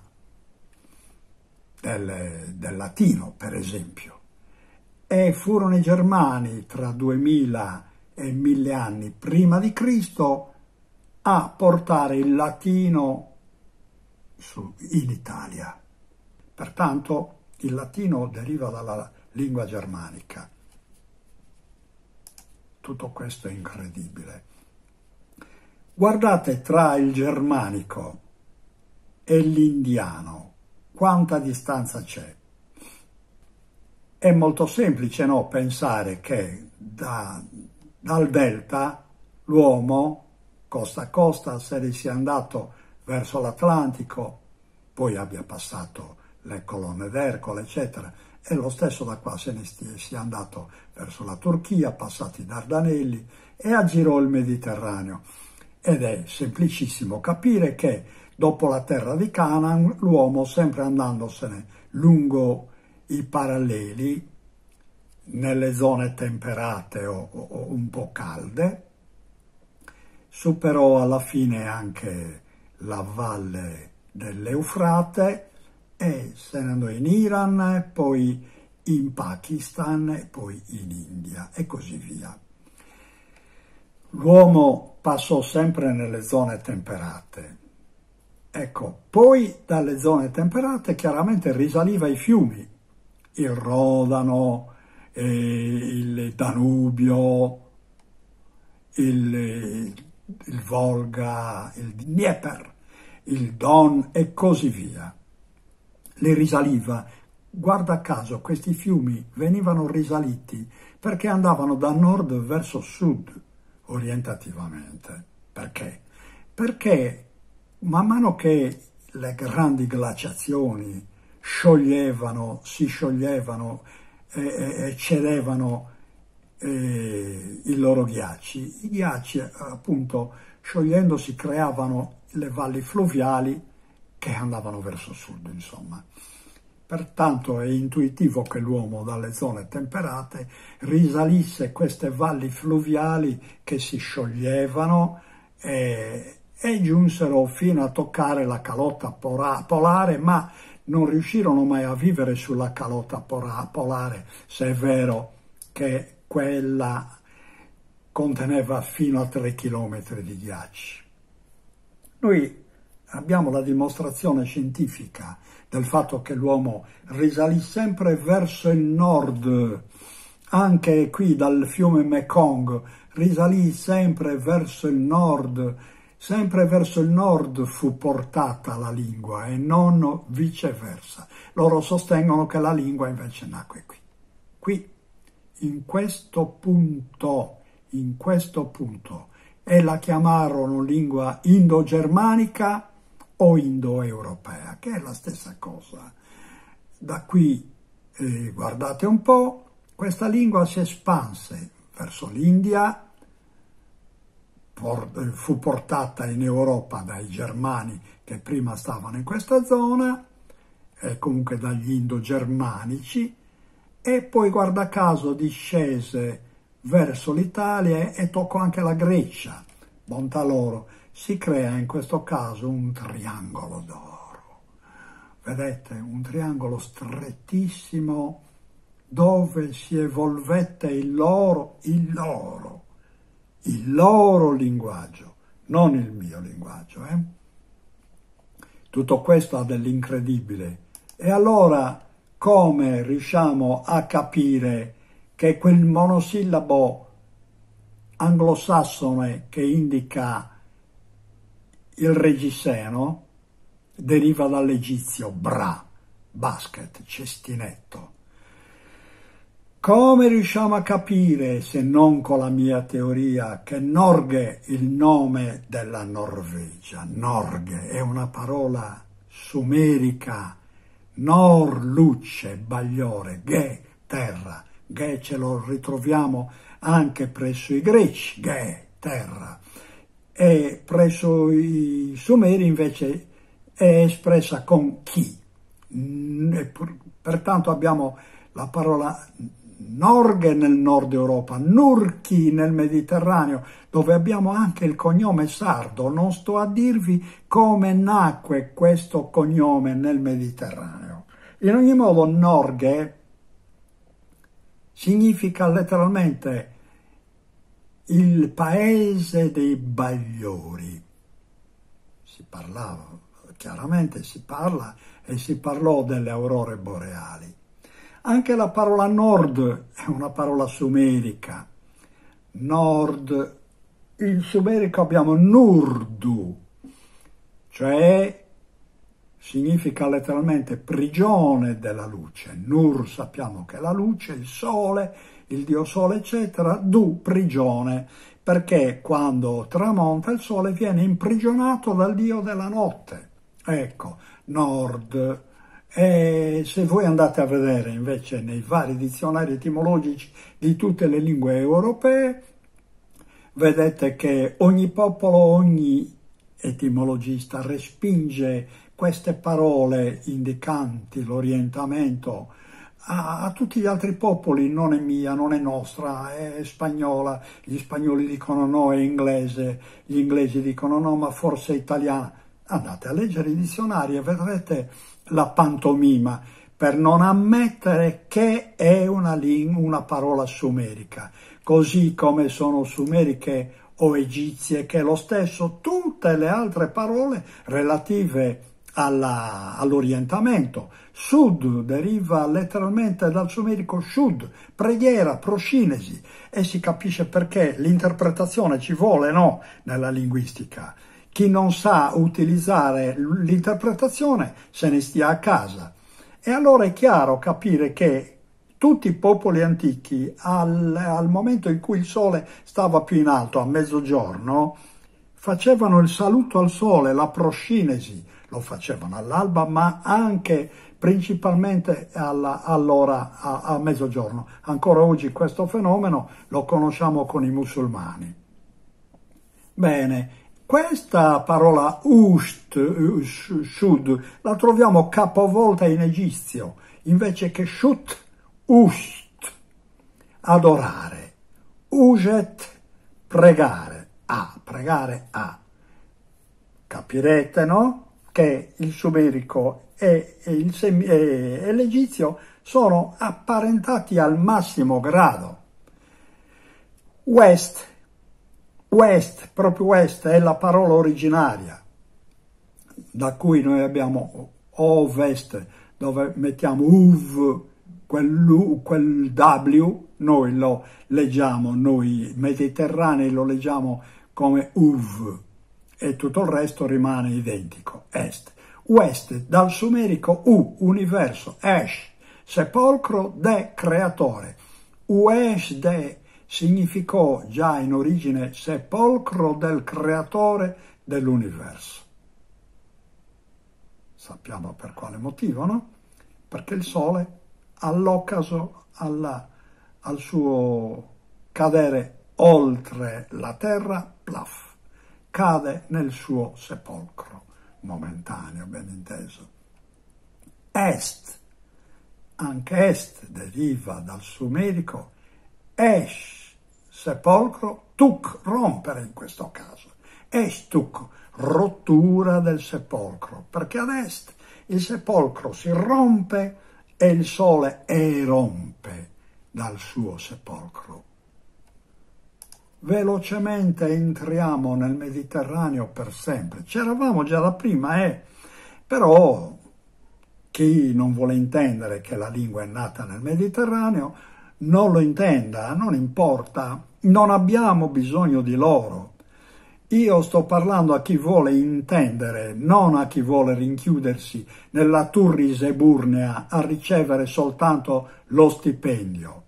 del, del, latino, per esempio. E furono i germani tra 2000 e 1000 anni prima di Cristo a portare il latino su, in Italia. Pertanto il latino deriva dalla, lingua germanica. Tutto questo è incredibile. Guardate tra il germanico e l'indiano quanta distanza c'è. È molto semplice no, pensare che da, dal delta l'uomo costa a costa se ne sia andato verso l'Atlantico, poi abbia passato le colonne d'Ercole, eccetera, e lo stesso da qua se ne si è andato verso la Turchia, passati i Dardanelli e aggirò il Mediterraneo. Ed è semplicissimo capire che dopo la terra di Canaan l'uomo, sempre andandosene lungo i paralleli, nelle zone temperate o, o un po' calde, superò alla fine anche la valle dell'Eufrate e se ne andò in Iran, eh, poi in Pakistan, poi in India e così via. L'uomo passò sempre nelle zone temperate. Ecco, poi dalle zone temperate chiaramente risaliva i fiumi, il Rodano, il Danubio, il, il Volga, il Dnieper, il Don e così via le risaliva. Guarda caso, questi fiumi venivano risaliti perché andavano da nord verso sud, orientativamente. Perché? Perché man mano che le grandi glaciazioni scioglievano, si scioglievano e, e, e cedevano eh, i loro ghiacci, i ghiacci appunto sciogliendosi creavano le valli fluviali che andavano verso sud, insomma. Pertanto è intuitivo che l'uomo dalle zone temperate risalisse queste valli fluviali che si scioglievano e, e giunsero fino a toccare la calotta polare, ma non riuscirono mai a vivere sulla calotta polare, se è vero che quella conteneva fino a 3 km di ghiacci. Noi abbiamo la dimostrazione scientifica del fatto che l'uomo risalì sempre verso il nord, anche qui dal fiume Mekong, risalì sempre verso il nord, sempre verso il nord fu portata la lingua e non viceversa. Loro sostengono che la lingua invece nacque qui. Qui, in questo punto, in questo punto, e la chiamarono lingua indogermanica o indoeuropea, che è la stessa cosa. Da qui, eh, guardate un po', questa lingua si espanse verso l'India, por fu portata in Europa dai germani che prima stavano in questa zona, e comunque dagli indogermanici, e poi guarda caso discese verso l'Italia e toccò anche la Grecia, bontà loro, si crea in questo caso un triangolo d'oro. Vedete, un triangolo strettissimo dove si evolvette il loro, il loro, il loro linguaggio, non il mio linguaggio. Eh? Tutto questo ha dell'incredibile. E allora come riusciamo a capire che quel monosillabo anglosassone che indica il reggiseno deriva dall'egizio bra, basket, cestinetto. Come riusciamo a capire, se non con la mia teoria, che Norge, il nome della Norvegia, Norge è una parola sumerica, nor, luce, bagliore, ghe, terra, ghe ce lo ritroviamo anche presso i greci, Gae, terra, e presso i sumeri invece è espressa con chi. Mm, pertanto abbiamo la parola Norge nel nord Europa, Nurchi nel Mediterraneo, dove abbiamo anche il cognome sardo. Non sto a dirvi come nacque questo cognome nel Mediterraneo. In ogni modo Norge significa letteralmente il paese dei bagliori. Si parlava, chiaramente si parla e si parlò delle aurore boreali. Anche la parola nord è una parola sumerica. Nord, in sumerico abbiamo nurdu, cioè significa letteralmente prigione della luce. Nur sappiamo che è la luce, il sole, il dio sole, eccetera. Du, prigione, perché quando tramonta il sole viene imprigionato dal dio della notte. Ecco, nord. E se voi andate a vedere invece nei vari dizionari etimologici di tutte le lingue europee, vedete che ogni popolo, ogni etimologista respinge queste parole indicanti l'orientamento a, a, tutti gli altri popoli, non è mia, non è nostra, è spagnola, gli spagnoli dicono no, è inglese, gli inglesi dicono no, ma forse è italiana. Andate a leggere i dizionari e vedrete la pantomima per non ammettere che è una, una parola sumerica, così come sono sumeriche o egizie, che è lo stesso tutte le altre parole relative a all'orientamento. Sud deriva letteralmente dal sumerico sud, preghiera, proscinesi, e si capisce perché l'interpretazione ci vuole, no, nella linguistica. Chi non sa utilizzare l'interpretazione se ne stia a casa. E allora è chiaro capire che tutti i popoli antichi, al, al momento in cui il sole stava più in alto, a mezzogiorno, facevano il saluto al sole, la proscinesi, lo facevano all'alba, ma anche principalmente alla, all'ora a, a mezzogiorno. Ancora oggi questo fenomeno lo conosciamo con i musulmani. Bene, questa parola ust, shud, la troviamo capovolta in egizio, invece che shut, ust, adorare, uget, pregare, a, pregare a. Capirete, no? che il sumerico e, il sem- e l'egizio sono apparentati al massimo grado. West, West, proprio West è la parola originaria, da cui noi abbiamo ovest, dove mettiamo uv, quel, quel W, noi lo leggiamo, noi mediterranei lo leggiamo come uv, e tutto il resto rimane identico, est. West, dal sumerico U, universo, esh, sepolcro de creatore. Uesh de significò già in origine sepolcro del creatore dell'universo. Sappiamo per quale motivo, no? Perché il Sole all'occaso, alla, al suo cadere oltre la Terra, plaf cade nel suo sepolcro momentaneo, ben inteso. Est, anche est deriva dal sumerico esh, sepolcro, tuk, rompere in questo caso, esh tuk, rottura del sepolcro, perché ad est il sepolcro si rompe e il sole erompe dal suo sepolcro velocemente entriamo nel Mediterraneo per sempre. C'eravamo già la prima, eh? però chi non vuole intendere che la lingua è nata nel Mediterraneo non lo intenda, non importa, non abbiamo bisogno di loro. Io sto parlando a chi vuole intendere, non a chi vuole rinchiudersi nella turris eburnea a ricevere soltanto lo stipendio.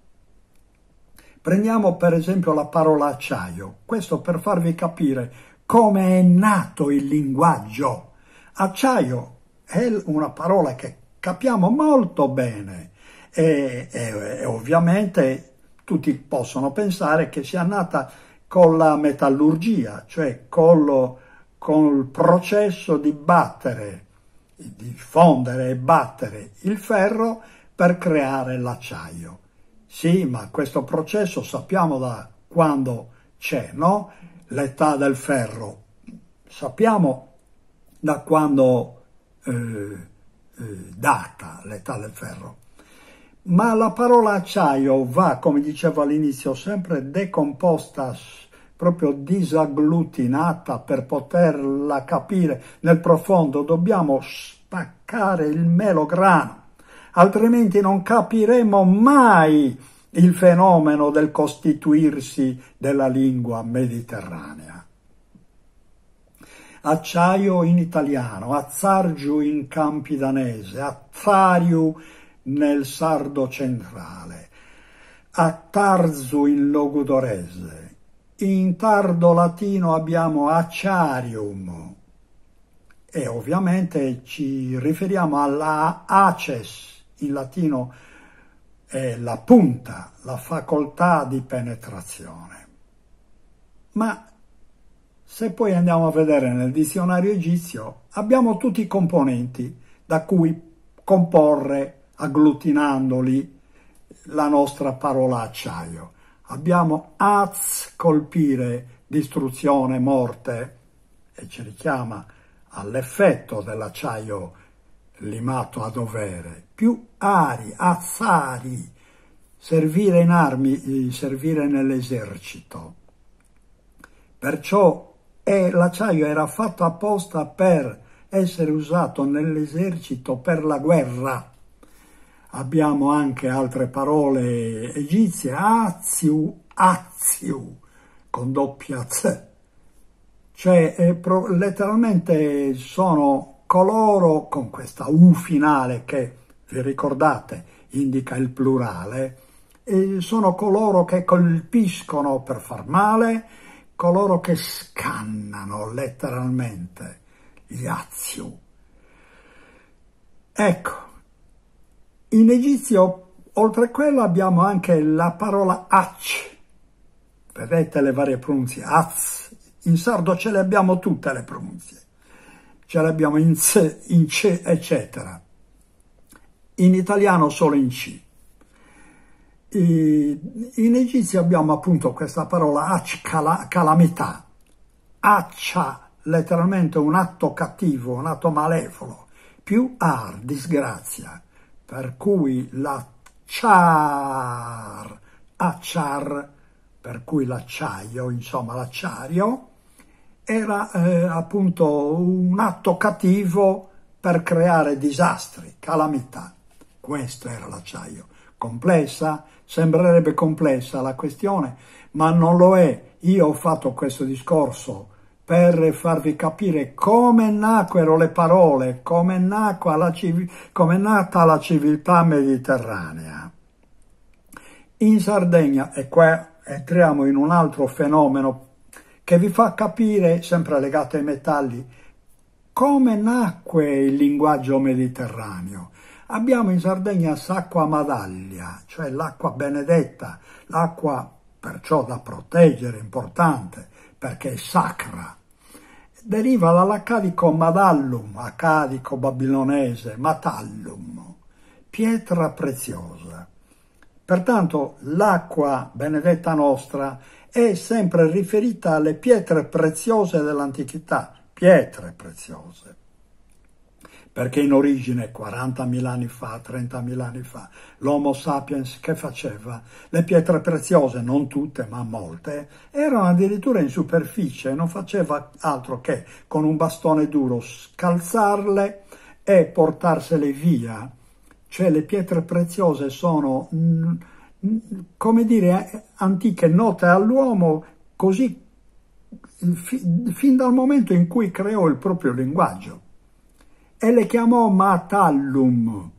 Prendiamo per esempio la parola acciaio, questo per farvi capire come è nato il linguaggio. Acciaio è una parola che capiamo molto bene e, e, e ovviamente tutti possono pensare che sia nata con la metallurgia, cioè con, lo, con il processo di battere, di fondere e battere il ferro per creare l'acciaio. Sì, ma questo processo sappiamo da quando c'è, no? L'età del ferro. Sappiamo da quando eh, eh data l'età del ferro. Ma la parola acciaio va, come dicevo all'inizio, sempre decomposta, proprio disagglutinata per poterla capire nel profondo. Dobbiamo spaccare il melograno altrimenti non capiremo mai il fenomeno del costituirsi della lingua mediterranea. Acciaio in italiano, azzargiu in campidanese, azzariu nel sardo centrale, attarzu in logudorese. In tardo latino abbiamo acciarium e ovviamente ci riferiamo alla aces, in latino è la punta, la facoltà di penetrazione. Ma se poi andiamo a vedere nel dizionario egizio, abbiamo tutti i componenti da cui comporre, agglutinandoli, la nostra parola acciaio. Abbiamo az, colpire, distruzione, morte, e ci richiama all'effetto dell'acciaio limato a dovere, più ari, affari, servire in armi, eh, servire nell'esercito. Perciò l'acciaio era fatto apposta per essere usato nell'esercito per la guerra. Abbiamo anche altre parole egizie, aziu, aziu, con doppia z. Cioè, eh, letteralmente sono coloro, con questa u finale che vi ricordate, indica il plurale, e sono coloro che colpiscono per far male, coloro che scannano letteralmente gli azio. Ecco, in egizio oltre a quello abbiamo anche la parola ac, vedete le varie pronunzie, az, in sardo ce le abbiamo tutte le pronunzie, ce le abbiamo in se, in ce, eccetera in italiano solo in C. E in egizio abbiamo appunto questa parola acca, calamità, accia letteralmente un atto cattivo, un atto malevolo, più ar, disgrazia, per cui l'acciar, acciar, per cui l'acciaio, insomma l'acciario, era eh, appunto un atto cattivo per creare disastri, calamità. Questo era l'acciaio. Complessa? Sembrerebbe complessa la questione, ma non lo è. Io ho fatto questo discorso per farvi capire come nacquero le parole, come, la come è nata la civiltà mediterranea. In Sardegna, e qua entriamo in un altro fenomeno che vi fa capire, sempre legato ai metalli, come nacque il linguaggio mediterraneo. Abbiamo in Sardegna s'acqua madaglia, cioè l'acqua benedetta, l'acqua perciò da proteggere, importante, perché è sacra. Deriva dall'acadico madallum, acadico babilonese, matallum, pietra preziosa. Pertanto l'acqua benedetta nostra è sempre riferita alle pietre preziose dell'antichità, pietre preziose perché in origine 40.000 anni fa, 30.000 anni fa, l'Homo sapiens che faceva? Le pietre preziose, non tutte ma molte, erano addirittura in superficie e non faceva altro che con un bastone duro scalzarle e portarsele via. Cioè le pietre preziose sono, mm, mm, come dire, antiche, note all'uomo così fin dal momento in cui creò il proprio linguaggio e le chiamò Matallum,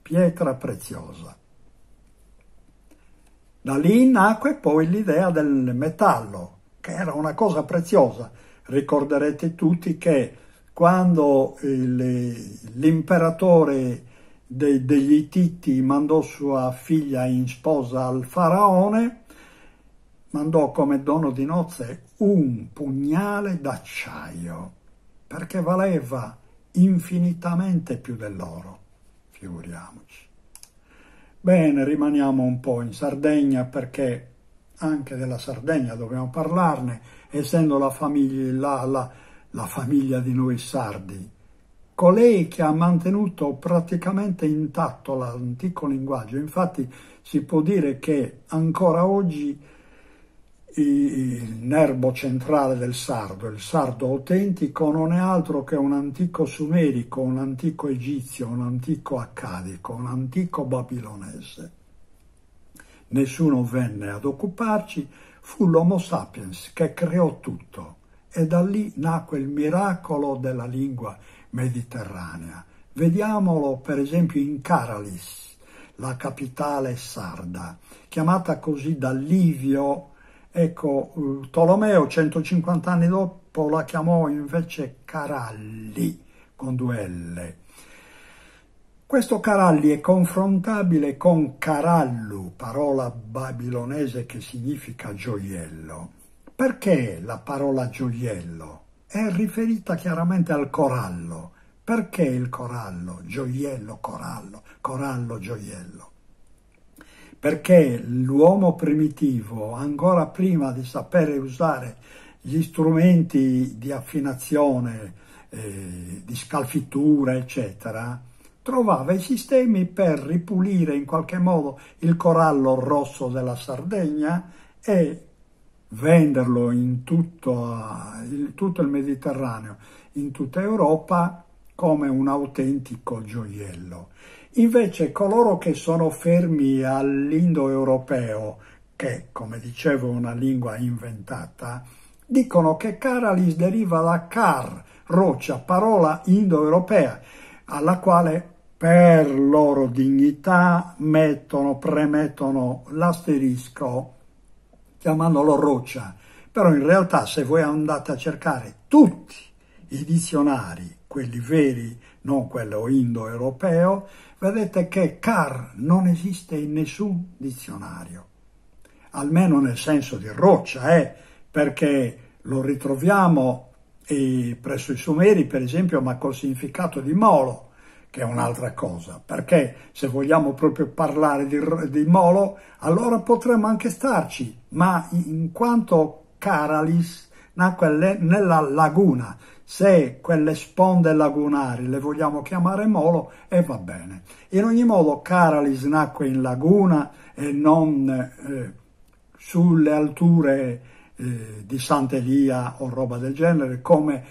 pietra preziosa. Da lì nacque poi l'idea del metallo, che era una cosa preziosa. Ricorderete tutti che quando l'imperatore de, degli Ititi mandò sua figlia in sposa al faraone, mandò come dono di nozze un pugnale d'acciaio, perché valeva infinitamente più dell'oro, figuriamoci. Bene, rimaniamo un po' in Sardegna perché anche della Sardegna dobbiamo parlarne, essendo la famiglia, la, la, la famiglia di noi sardi, colei che ha mantenuto praticamente intatto l'antico linguaggio. Infatti si può dire che ancora oggi il nervo centrale del sardo, il sardo autentico, non è altro che un antico sumerico, un antico egizio, un antico accadico, un antico babilonese. Nessuno venne ad occuparci, fu l'Homo sapiens che creò tutto e da lì nacque il miracolo della lingua mediterranea. Vediamolo per esempio in Caralis, la capitale sarda, chiamata così da Livio Ecco, eh, Tolomeo 150 anni dopo la chiamò invece Caralli con due L. Questo Caralli è confrontabile con Carallu, parola babilonese che significa gioiello. Perché la parola gioiello? È riferita chiaramente al corallo. Perché il corallo, gioiello, corallo, corallo, gioiello? perché l'uomo primitivo, ancora prima di sapere usare gli strumenti di affinazione, eh, di scalfitura, eccetera, trovava i sistemi per ripulire in qualche modo il corallo rosso della Sardegna e venderlo in tutto, in tutto il Mediterraneo, in tutta Europa, come un autentico gioiello. Invece coloro che sono fermi all'indoeuropeo, che come dicevo è una lingua inventata, dicono che Caralis deriva da car, roccia, parola indoeuropea, alla quale per loro dignità mettono, premettono l'asterisco chiamandolo roccia. Però in realtà se voi andate a cercare tutti i dizionari, quelli veri, non quello indo-europeo, vedete che car non esiste in nessun dizionario, almeno nel senso di roccia, eh, perché lo ritroviamo eh, presso i Sumeri, per esempio, ma col significato di molo, che è un'altra cosa, perché se vogliamo proprio parlare di, di molo, allora potremmo anche starci, ma in quanto Caralis nacque nella laguna, se quelle sponde lagunari le vogliamo chiamare molo, e eh, va bene. In ogni modo Caralis nacque in laguna e non eh, sulle alture eh, di Sant'Elia o roba del genere, come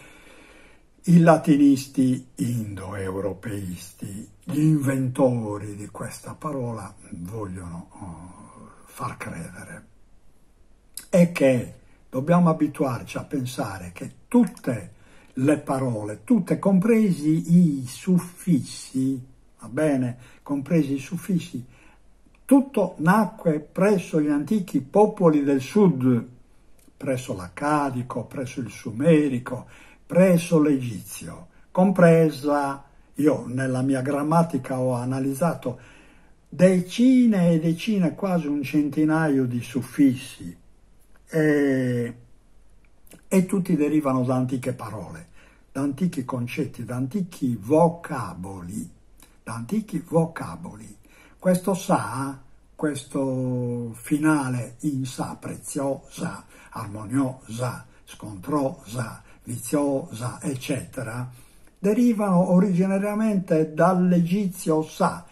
i latinisti indoeuropeisti, gli inventori di questa parola, vogliono oh, far credere. E che dobbiamo abituarci a pensare che tutte le parole, tutte compresi i suffissi, va bene, compresi i suffissi. Tutto nacque presso gli antichi popoli del sud, presso l'Acadico, presso il sumerico, presso l'egizio, compresa, io nella mia grammatica ho analizzato decine e decine, quasi un centinaio di suffissi. E e tutti derivano da antiche parole, da antichi concetti, da antichi vocaboli, da antichi vocaboli. Questo sa, questo finale in sa, preziosa, armoniosa, scontrosa, viziosa, eccetera, derivano originariamente dall'egizio sa,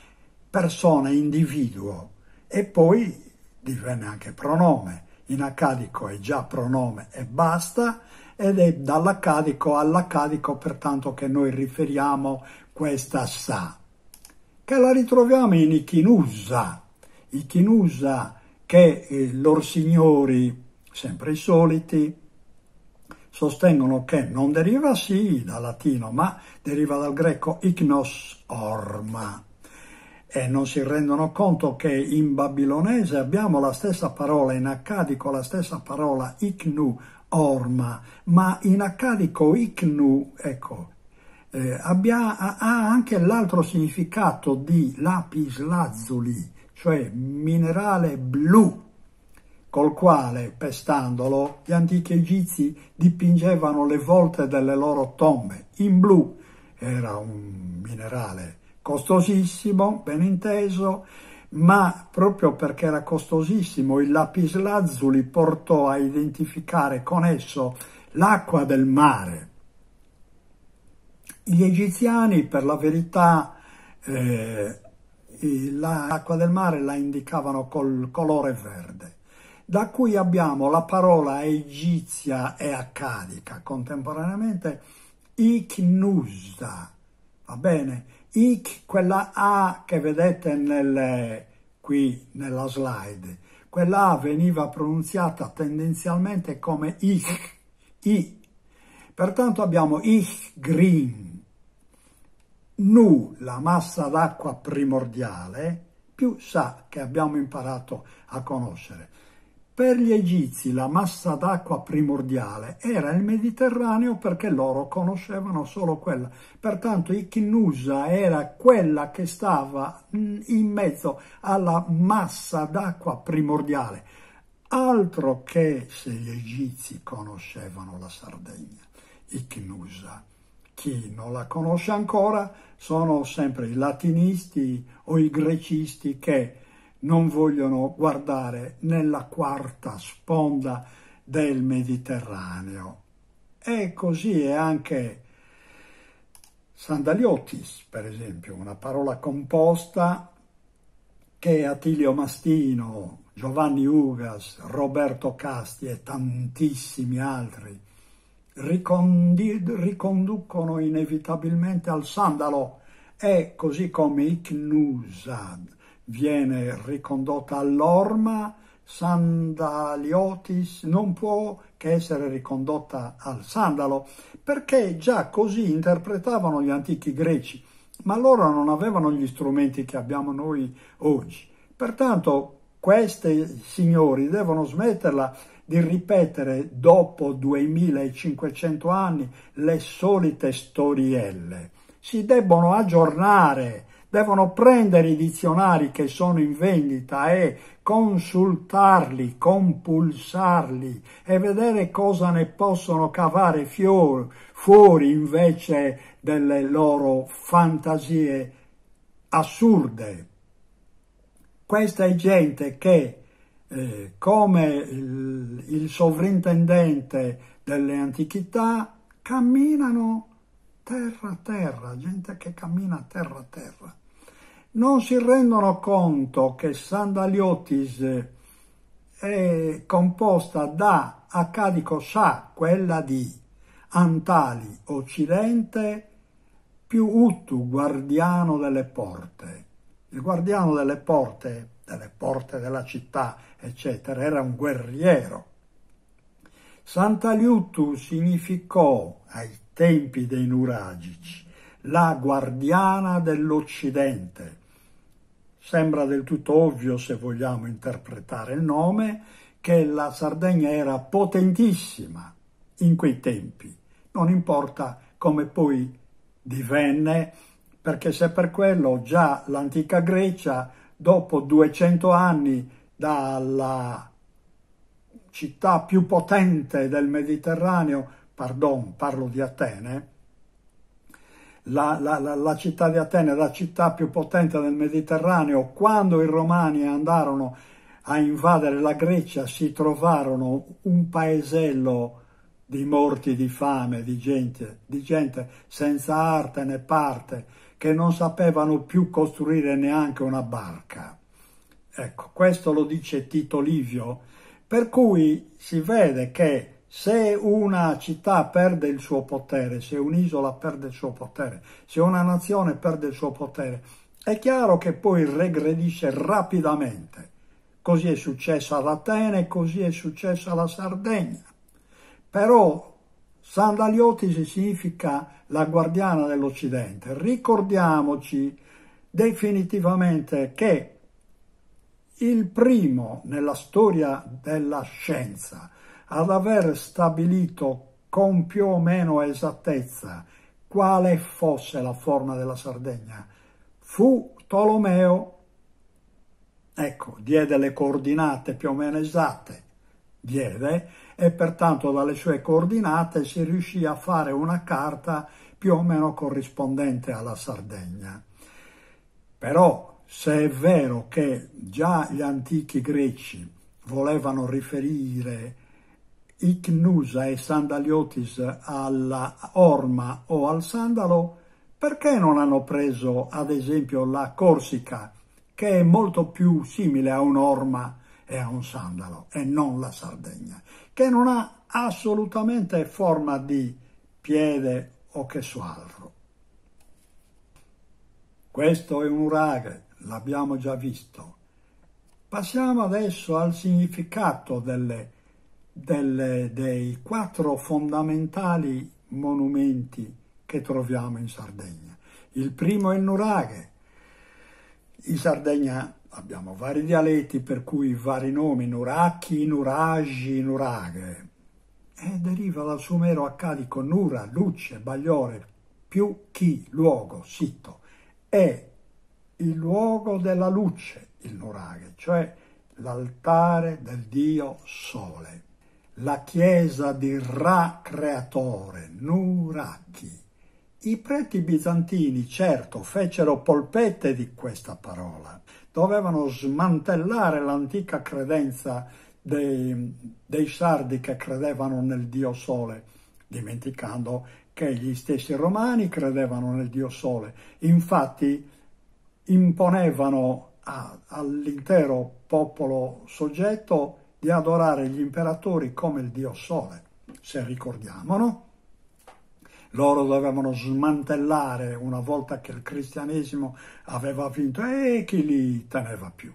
persona, individuo, e poi divenne anche pronome in accadico è già pronome e basta, ed è dall'accadico all'accadico pertanto che noi riferiamo questa sa, che la ritroviamo in Ichinusa, Ichinusa che i eh, lor signori, sempre i soliti, sostengono che non deriva sì dal latino, ma deriva dal greco ignos orma e non si rendono conto che in babilonese abbiamo la stessa parola, in accadico la stessa parola iknu, orma, ma in accadico iknu, ecco, eh, abbia, ha, anche l'altro significato di lapislazzuli, cioè minerale blu, col quale, pestandolo, gli antichi egizi dipingevano le volte delle loro tombe in blu. Era un minerale costosissimo, ben inteso, ma proprio perché era costosissimo il lapislazzuli portò a identificare con esso l'acqua del mare. Gli egiziani, per la verità, eh, l'acqua del mare la indicavano col colore verde, da cui abbiamo la parola egizia e accadica, contemporaneamente Icnusa, va bene? IC, quella A che vedete nel, qui nella slide, quella A veniva pronunziata tendenzialmente come ich, I. Pertanto abbiamo ich green, nu, la massa d'acqua primordiale, più sa che abbiamo imparato a conoscere. Per gli egizi la massa d'acqua primordiale era il Mediterraneo perché loro conoscevano solo quella. Pertanto Ichnusa era quella che stava in mezzo alla massa d'acqua primordiale. Altro che se gli egizi conoscevano la Sardegna, Ichnusa. Chi non la conosce ancora sono sempre i latinisti o i grecisti che non vogliono guardare nella quarta sponda del Mediterraneo. E così è anche sandaliotis, per esempio, una parola composta che Attilio Mastino, Giovanni Ugas, Roberto Casti e tantissimi altri riconducono inevitabilmente al sandalo e così come Icnusad viene ricondotta all'orma, Sandaliotis non può che essere ricondotta al sandalo, perché già così interpretavano gli antichi greci, ma loro non avevano gli strumenti che abbiamo noi oggi. Pertanto questi signori devono smetterla di ripetere dopo 2500 anni le solite storielle. Si debbono aggiornare devono prendere i dizionari che sono in vendita e consultarli, compulsarli e vedere cosa ne possono cavare fior, fuori invece delle loro fantasie assurde. Questa è gente che, eh, come il, il sovrintendente delle antichità, camminano terra terra, gente che cammina terra terra. Non si rendono conto che Sandaliotis eh, è composta da Acadico Sa, quella di Antali, Occidente, più Uttu, guardiano delle porte. Il guardiano delle porte, delle porte della città, eccetera, era un guerriero. Santaliutu significò ai tempi dei nuragici, la guardiana dell'Occidente. Sembra del tutto ovvio, se vogliamo interpretare il nome, che la Sardegna era potentissima in quei tempi. Non importa come poi divenne, perché se per quello già l'antica Grecia, dopo 200 anni dalla città più potente del Mediterraneo, pardon, parlo di Atene, la, la, la, la, città di Atene, la città più potente del Mediterraneo, quando i romani andarono a invadere la Grecia si trovarono un paesello di morti di fame, di gente, di gente senza arte né parte, che non sapevano più costruire neanche una barca. Ecco, questo lo dice Tito Livio, per cui si vede che se una città perde il suo potere, se un'isola perde il suo potere, se una nazione perde il suo potere, è chiaro che poi regredisce rapidamente. Così è successo ad Atene, così è successo alla Sardegna. Però Sandaliotisi significa la guardiana dell'Occidente. Ricordiamoci definitivamente che il primo nella storia della scienza ad aver stabilito con più o meno esattezza quale fosse la forma della Sardegna. Fu Tolomeo, ecco, diede le coordinate più o meno esatte, diede, e pertanto dalle sue coordinate si riuscì a fare una carta più o meno corrispondente alla Sardegna. Però, se è vero che già gli antichi greci volevano riferire Icnusa e Sandaliotis alla orma o al sandalo, perché non hanno preso ad esempio la Corsica, che è molto più simile a un'orma e a un sandalo, e non la Sardegna, che non ha assolutamente forma di piede o che so altro. Questo è un uraghe, l'abbiamo già visto. Passiamo adesso al significato delle del, dei quattro fondamentali monumenti che troviamo in Sardegna. Il primo è il nuraghe. In Sardegna abbiamo vari dialetti, per cui vari nomi, nuracchi, Nuragi, nuraghe. E deriva dal sumero accadico nura, luce, bagliore, più chi, luogo, sito. È il luogo della luce, il nuraghe, cioè l'altare del dio sole la chiesa di Ra Creatore, Nuraki. I preti bizantini, certo, fecero polpette di questa parola. Dovevano smantellare l'antica credenza dei, dei sardi che credevano nel dio sole, dimenticando che gli stessi romani credevano nel dio sole. Infatti imponevano all'intero popolo soggetto di adorare gli imperatori come il dio Sole, se ricordiamo, Loro dovevano smantellare una volta che il cristianesimo aveva vinto e chi li teneva più.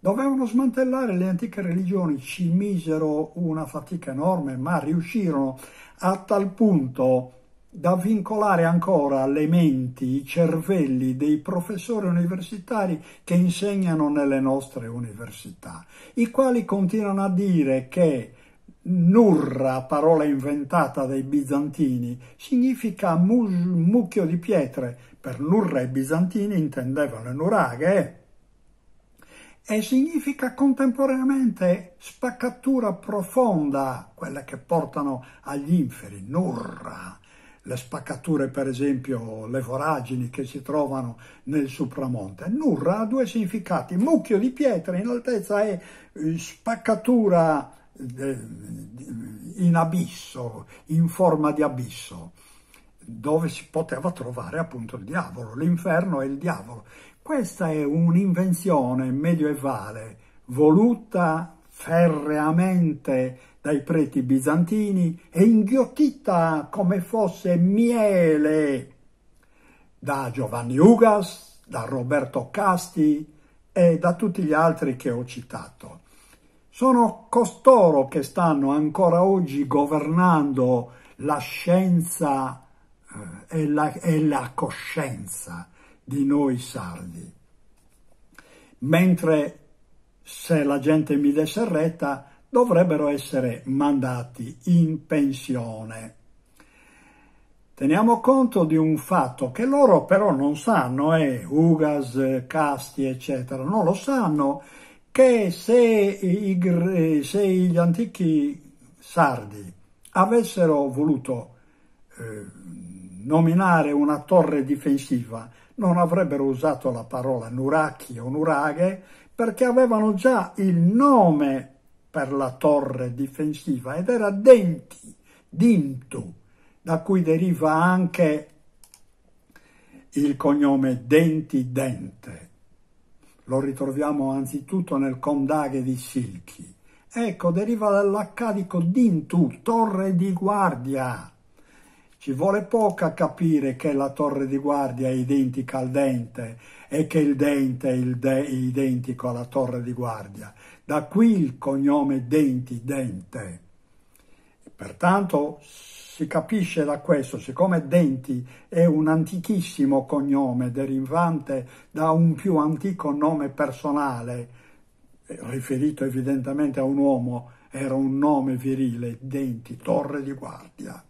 Dovevano smantellare le antiche religioni, ci misero una fatica enorme, ma riuscirono a tal punto da vincolare ancora le menti i cervelli dei professori universitari che insegnano nelle nostre università, i quali continuano a dire che nurra, parola inventata dai bizantini, significa mus, mucchio di pietre. Per nurra i bizantini intendevano nuraghe eh? e significa contemporaneamente spaccatura profonda, quella che portano agli inferi, nurra le spaccature per esempio, le voragini che si trovano nel Supramonte. Nurra ha due significati, mucchio di pietre in altezza è eh, spaccatura eh, in abisso, in forma di abisso, dove si poteva trovare appunto il diavolo, l'inferno e il diavolo. Questa è un'invenzione medievale voluta ferreamente dai preti bizantini e inghiottita come fosse miele da Giovanni Ugas, da Roberto Casti e da tutti gli altri che ho citato. Sono costoro che stanno ancora oggi governando la scienza eh, e la, e la coscienza di noi sardi. Mentre se la gente mi desse retta, dovrebbero essere mandati in pensione. Teniamo conto di un fatto che loro però non sanno, eh, Ugas, Casti, eccetera, non lo sanno, che se, i, se gli antichi sardi avessero voluto eh, nominare una torre difensiva, non avrebbero usato la parola nuracchi o nuraghe, perché avevano già il nome per la torre difensiva ed era Denti, Dintu, da cui deriva anche il cognome Denti Dente. Lo ritroviamo anzitutto nel Condaghe di Silchi. Ecco, deriva dall'accadico Dintu, torre di guardia. Ci vuole poco a capire che la torre di guardia è identica al dente e che il dente è de identico alla torre di guardia. Da qui il cognome Denti Dente. Pertanto si capisce da questo, siccome Denti è un antichissimo cognome derivante da un più antico nome personale, riferito evidentemente a un uomo, era un nome virile, Denti, torre di guardia.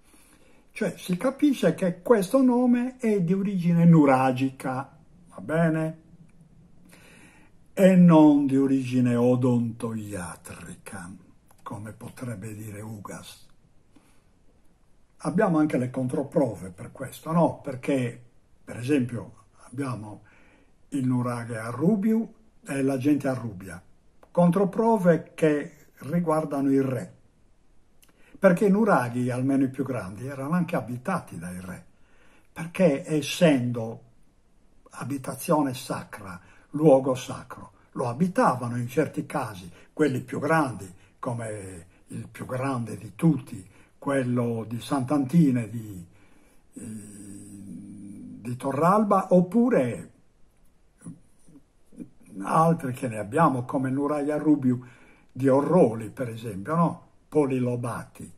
Cioè si capisce che questo nome è di origine nuragica, va bene? e non di origine odontoiatrica, come potrebbe dire Ugas. Abbiamo anche le controprove per questo, no? Perché, per esempio, abbiamo il nuraghe a Rubiu e la gente a Rubia, controprove che riguardano il re, perché i nuraghi, almeno i più grandi, erano anche abitati dai re, perché essendo abitazione sacra luogo sacro. Lo abitavano in certi casi quelli più grandi, come il più grande di tutti, quello di Sant'Antine di, eh, di Torralba, oppure altri che ne abbiamo, come Nuraia Rubiu di Orroli, per esempio, no? Polilobati.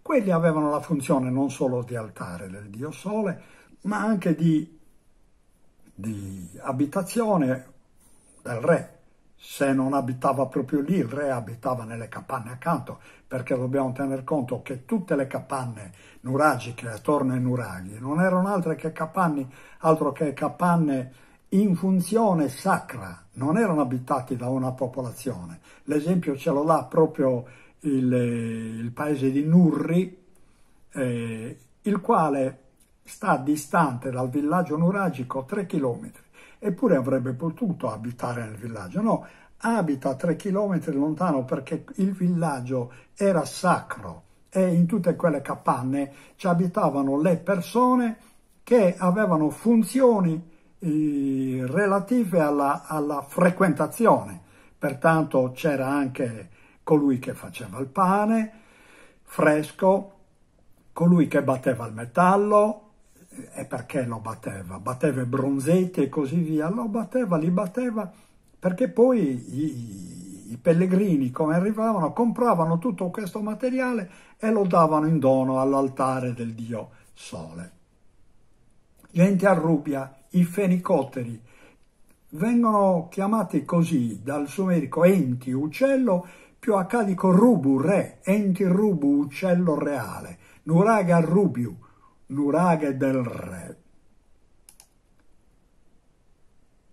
Quelli avevano la funzione non solo di altare del Dio Sole, ma anche di di abitazione del re. Se non abitava proprio lì, il re abitava nelle capanne accanto, perché dobbiamo tener conto che tutte le capanne nuragiche attorno ai nuraghi non erano altre che capanni, altro che capanne in funzione sacra, non erano abitati da una popolazione. L'esempio ce lo dà proprio il, il paese di Nurri, eh, il quale Sta distante dal villaggio nuragico 3 km, eppure avrebbe potuto abitare nel villaggio. No, abita 3 km lontano perché il villaggio era sacro e in tutte quelle capanne ci abitavano le persone che avevano funzioni eh, relative alla, alla frequentazione. Pertanto c'era anche colui che faceva il pane fresco, colui che batteva il metallo, eh, e perché lo batteva? Batteva Bronzetti e così via, lo batteva, li batteva perché poi i, i, pellegrini come arrivavano compravano tutto questo materiale e lo davano in dono all'altare del dio Sole. Gente a Rubia, i fenicotteri, vengono chiamati così dal sumerico enti, uccello, più accadico rubu, re, enti rubu, uccello reale, nuraga rubiu, nuraghe del re.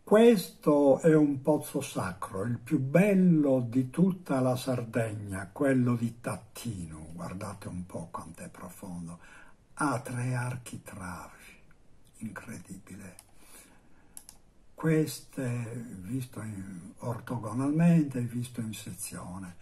Questo è un pozzo sacro, il più bello di tutta la Sardegna, quello di Tattino. Guardate un po' quanto è profondo. Ha tre architravi, incredibile. Queste visto in, ortogonalmente, visto in sezione.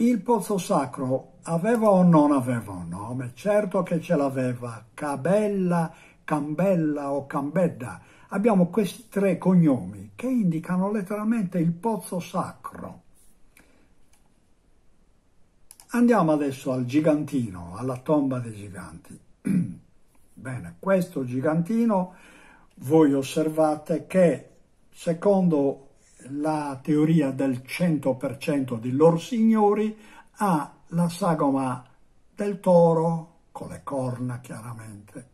Il Pozzo Sacro aveva o non aveva un nome? Certo che ce l'aveva, Cabella, Cambella o Cambedda. Abbiamo questi tre cognomi che indicano letteralmente il Pozzo Sacro. Andiamo adesso al gigantino, alla tomba dei giganti. Bene, questo gigantino voi osservate che secondo la teoria del 100% di lor signori ha la sagoma del toro con le corna chiaramente.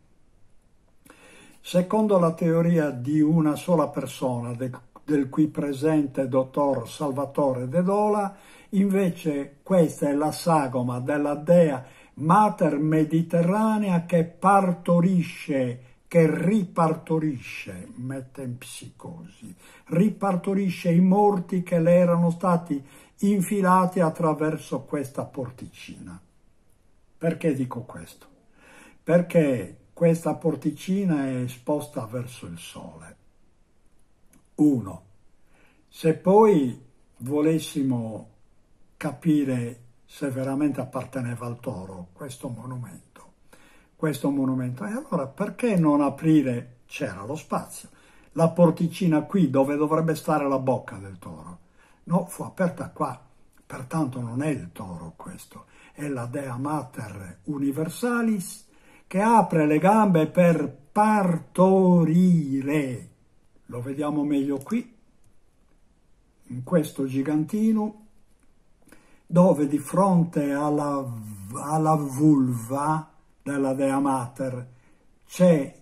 Secondo la teoria di una sola persona, del, del qui presente dottor Salvatore De Dola, invece questa è la sagoma della dea Mater Mediterranea che partorisce che ripartorisce, mette in psicosi, ripartorisce i morti che le erano stati infilati attraverso questa porticina. Perché dico questo? Perché questa porticina è esposta verso il sole. Uno, se poi volessimo capire se veramente apparteneva al toro questo monumento, questo monumento. E allora perché non aprire? C'era lo spazio. La porticina qui dove dovrebbe stare la bocca del toro. No, fu aperta qua. Pertanto non è il toro questo, è la Dea Mater Universalis che apre le gambe per partorire. Lo vediamo meglio qui, in questo gigantino, dove di fronte alla, alla vulva della Dea Mater c'è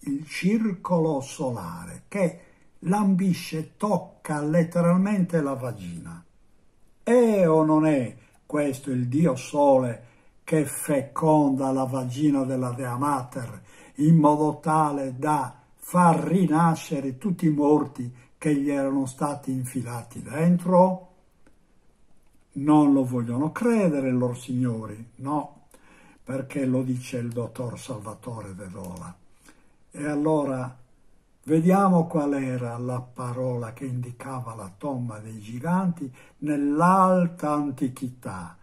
il circolo solare che lambisce, tocca letteralmente la vagina. È o non è questo il Dio Sole che feconda la vagina della Dea Mater in modo tale da far rinascere tutti i morti che gli erano stati infilati dentro? Non lo vogliono credere loro signori, no, perché lo dice il dottor Salvatore Vedola. E allora vediamo qual era la parola che indicava la tomba dei giganti nell'alta antichità.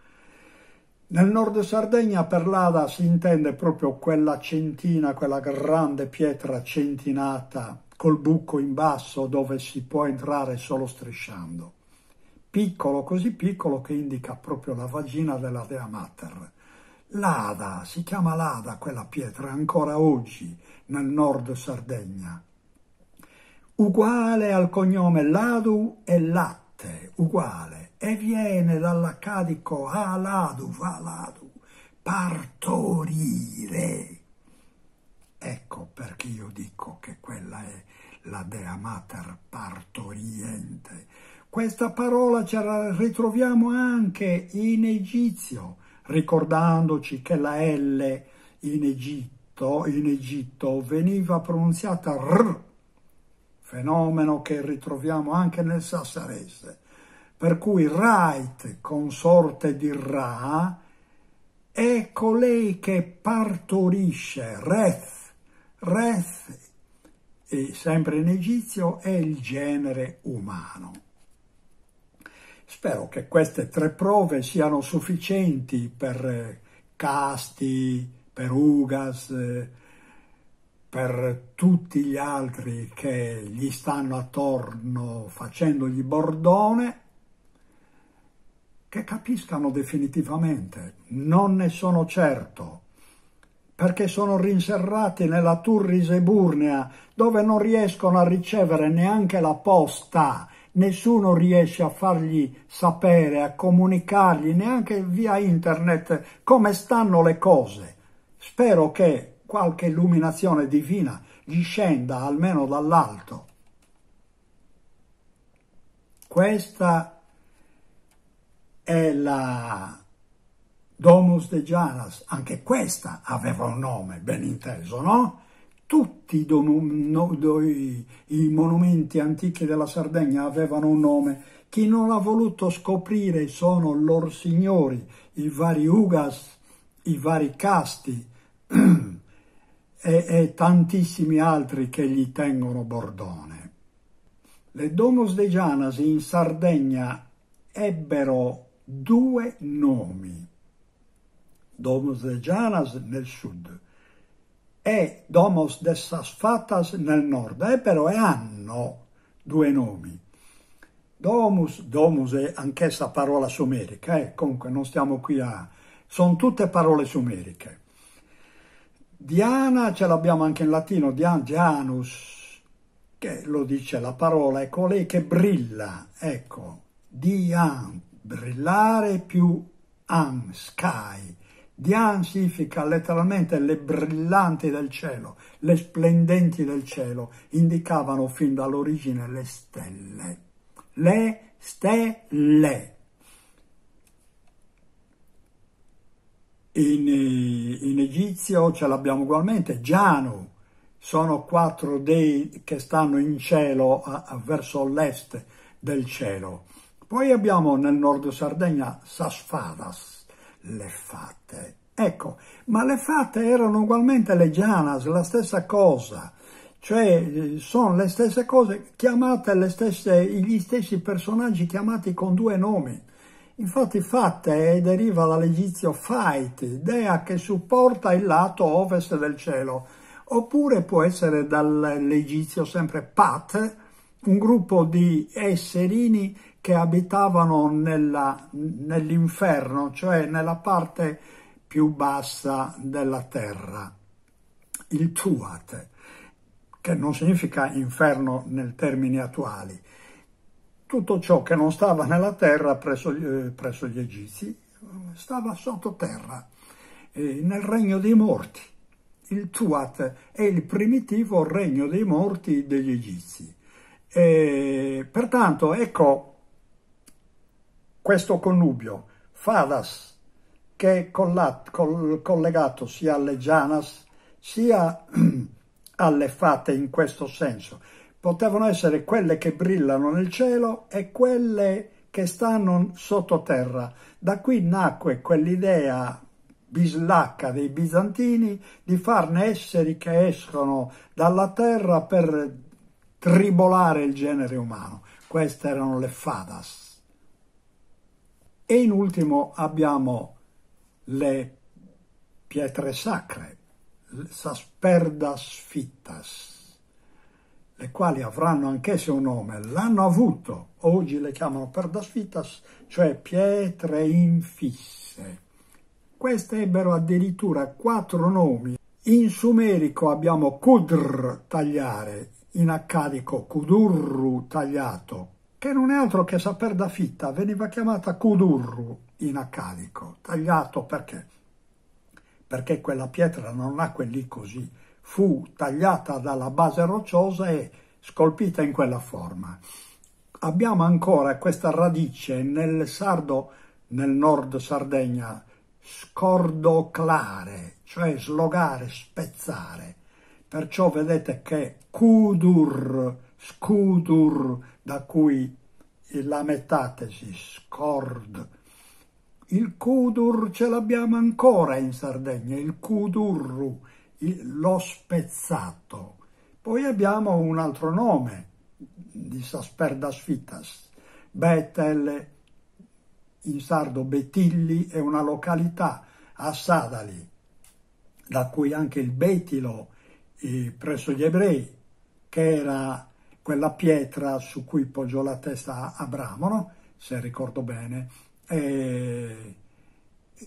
Nel nord Sardegna per l'ada si intende proprio quella centina, quella grande pietra centinata col buco in basso dove si può entrare solo strisciando. Piccolo, così piccolo che indica proprio la vagina della Dea Mater. L'Ada, si chiama l'Ada quella pietra ancora oggi nel nord Sardegna. Uguale al cognome Ladu e Latte, uguale, e viene dall'accadico Aladu, Valadu, partorire. Ecco perché io dico che quella è la Dea Mater partoriente. Questa parola ce la ritroviamo anche in Egizio, ricordandoci che la L in Egitto, in Egitto veniva pronunziata R, fenomeno che ritroviamo anche nel sassarese. Per cui Rait, consorte di Ra, è colei ecco che partorisce, Reth. Reth, sempre in egizio, è il genere umano. Spero che queste tre prove siano sufficienti per eh, Casti, per Ugas, eh, per tutti gli altri che gli stanno attorno facendogli bordone, che capiscano definitivamente. Non ne sono certo, perché sono rinserrati nella Turris eburnea, dove non riescono a ricevere neanche la posta nessuno riesce a fargli sapere, a comunicargli neanche via internet come stanno le cose. Spero che qualche illuminazione divina gli scenda almeno dall'alto. Questa è la Domus de Gianas, anche questa aveva un nome, ben inteso, no? tutti i monumenti antichi della Sardegna avevano un nome. Chi non l'ha voluto scoprire sono lor signori, i vari Ugas, i vari Casti e, e tantissimi altri che gli tengono bordone. Le Domus de Gianasi in Sardegna ebbero due nomi. Domus de Gianas nel sud è Domos dessas fatas nel nord, eh, però è hanno due nomi. Domus, domus è anch'essa parola sumerica, eh, comunque non stiamo qui a... sono tutte parole sumeriche. Diana ce l'abbiamo anche in latino, Dian, Dianus, che lo dice la parola, è colei ecco, che brilla, ecco, Dian, brillare più an, sky, Diane significa letteralmente le brillanti del cielo, le splendenti del cielo, indicavano fin dall'origine le stelle. Le stelle. In, eh, in egizio ce l'abbiamo ugualmente, Gianu, sono quattro dei che stanno in cielo a, a, verso l'est del cielo. Poi abbiamo nel nord Sardegna Sasfadas, le fate. Ecco, ma le fate erano ugualmente le gianas, la stessa cosa, cioè sono le stesse cose chiamate, stesse, gli stessi personaggi chiamati con due nomi. Infatti fate eh, deriva dall'egizio faiti, dea che supporta il lato ovest del cielo, oppure può essere dall'egizio sempre pat, un gruppo di esserini che abitavano nella, nell'inferno, cioè nella parte più bassa della terra, il Tuat, che non significa inferno nel termini attuali. Tutto ciò che non stava nella terra presso, eh, presso gli Egizi stava sottoterra, eh, nel regno dei morti. Il Tuat è il primitivo regno dei morti degli Egizi. E, pertanto, ecco questo connubio fadas, che collat, col, collegato sia alle Janas sia alle fate in questo senso. Potevano essere quelle che brillano nel cielo e quelle che stanno sottoterra. Da qui nacque quell'idea bislacca dei bizantini di farne esseri che escono dalla terra per tribolare il genere umano. Queste erano le fadas. E in ultimo abbiamo le pietre sacre, Sasperdas fittas, le quali avranno anch'esse un nome, l'hanno avuto, oggi le chiamano perdas fittas, cioè pietre infisse. Queste ebbero addirittura quattro nomi. In sumerico abbiamo kudr, tagliare, in accadico kudurru, tagliato, che non è altro che saper da fitta, veniva chiamata Kudurru in accadico, tagliato perché? Perché quella pietra non nacque lì così, fu tagliata dalla base rocciosa e scolpita in quella forma. Abbiamo ancora questa radice nel sardo, nel nord Sardegna, scordoclare, cioè slogare, spezzare. Perciò vedete che cudur, scudur, da cui la metatesi scord. Il kudur ce l'abbiamo ancora in Sardegna, il kudurru, lo spezzato. Poi abbiamo un altro nome di Sasperdas Fitas, Betel, in sardo Betilli è una località a Sadali, da cui anche il Betilo eh, presso gli ebrei, che era quella pietra su cui poggiò la testa Abramo, no? se ricordo bene, eh,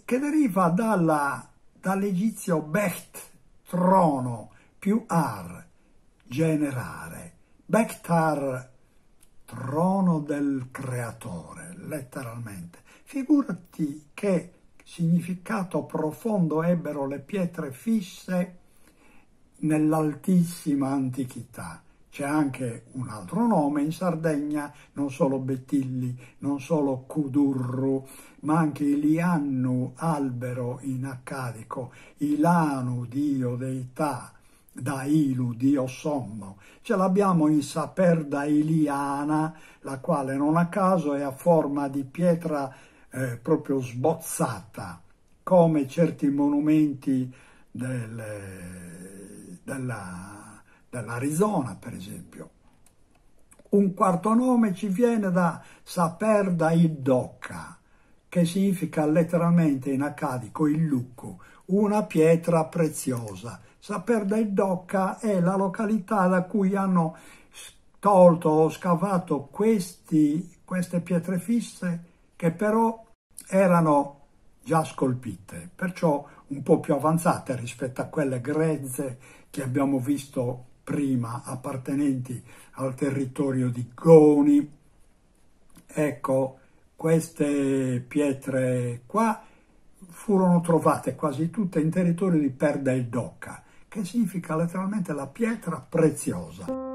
che deriva dalla, dall'egizio Becht, trono, più ar, generare. Bektar, trono del creatore, letteralmente. Figurati che significato profondo ebbero le pietre fisse nell'altissima antichità c'è anche un altro nome in Sardegna, non solo Bettilli, non solo Cudurru, ma anche Iliannu, albero in accadico, Ilanu, dio deità, da Ilu, dio sommo. Ce l'abbiamo in Saperda Iliana, la quale non a caso è a forma di pietra eh, proprio sbozzata, come certi monumenti del, eh, della dell'Arizona, per esempio. Un quarto nome ci viene da Saperda Iddocca, che significa letteralmente in accadico il lucco, una pietra preziosa. Saperda Iddocca è la località da cui hanno tolto o scavato questi, queste pietre fisse che però erano già scolpite, perciò un po' più avanzate rispetto a quelle grezze che abbiamo visto prima appartenenti al territorio di Goni. Ecco, queste pietre qua furono trovate quasi tutte in territorio di Perda e Docca, che significa letteralmente la pietra preziosa.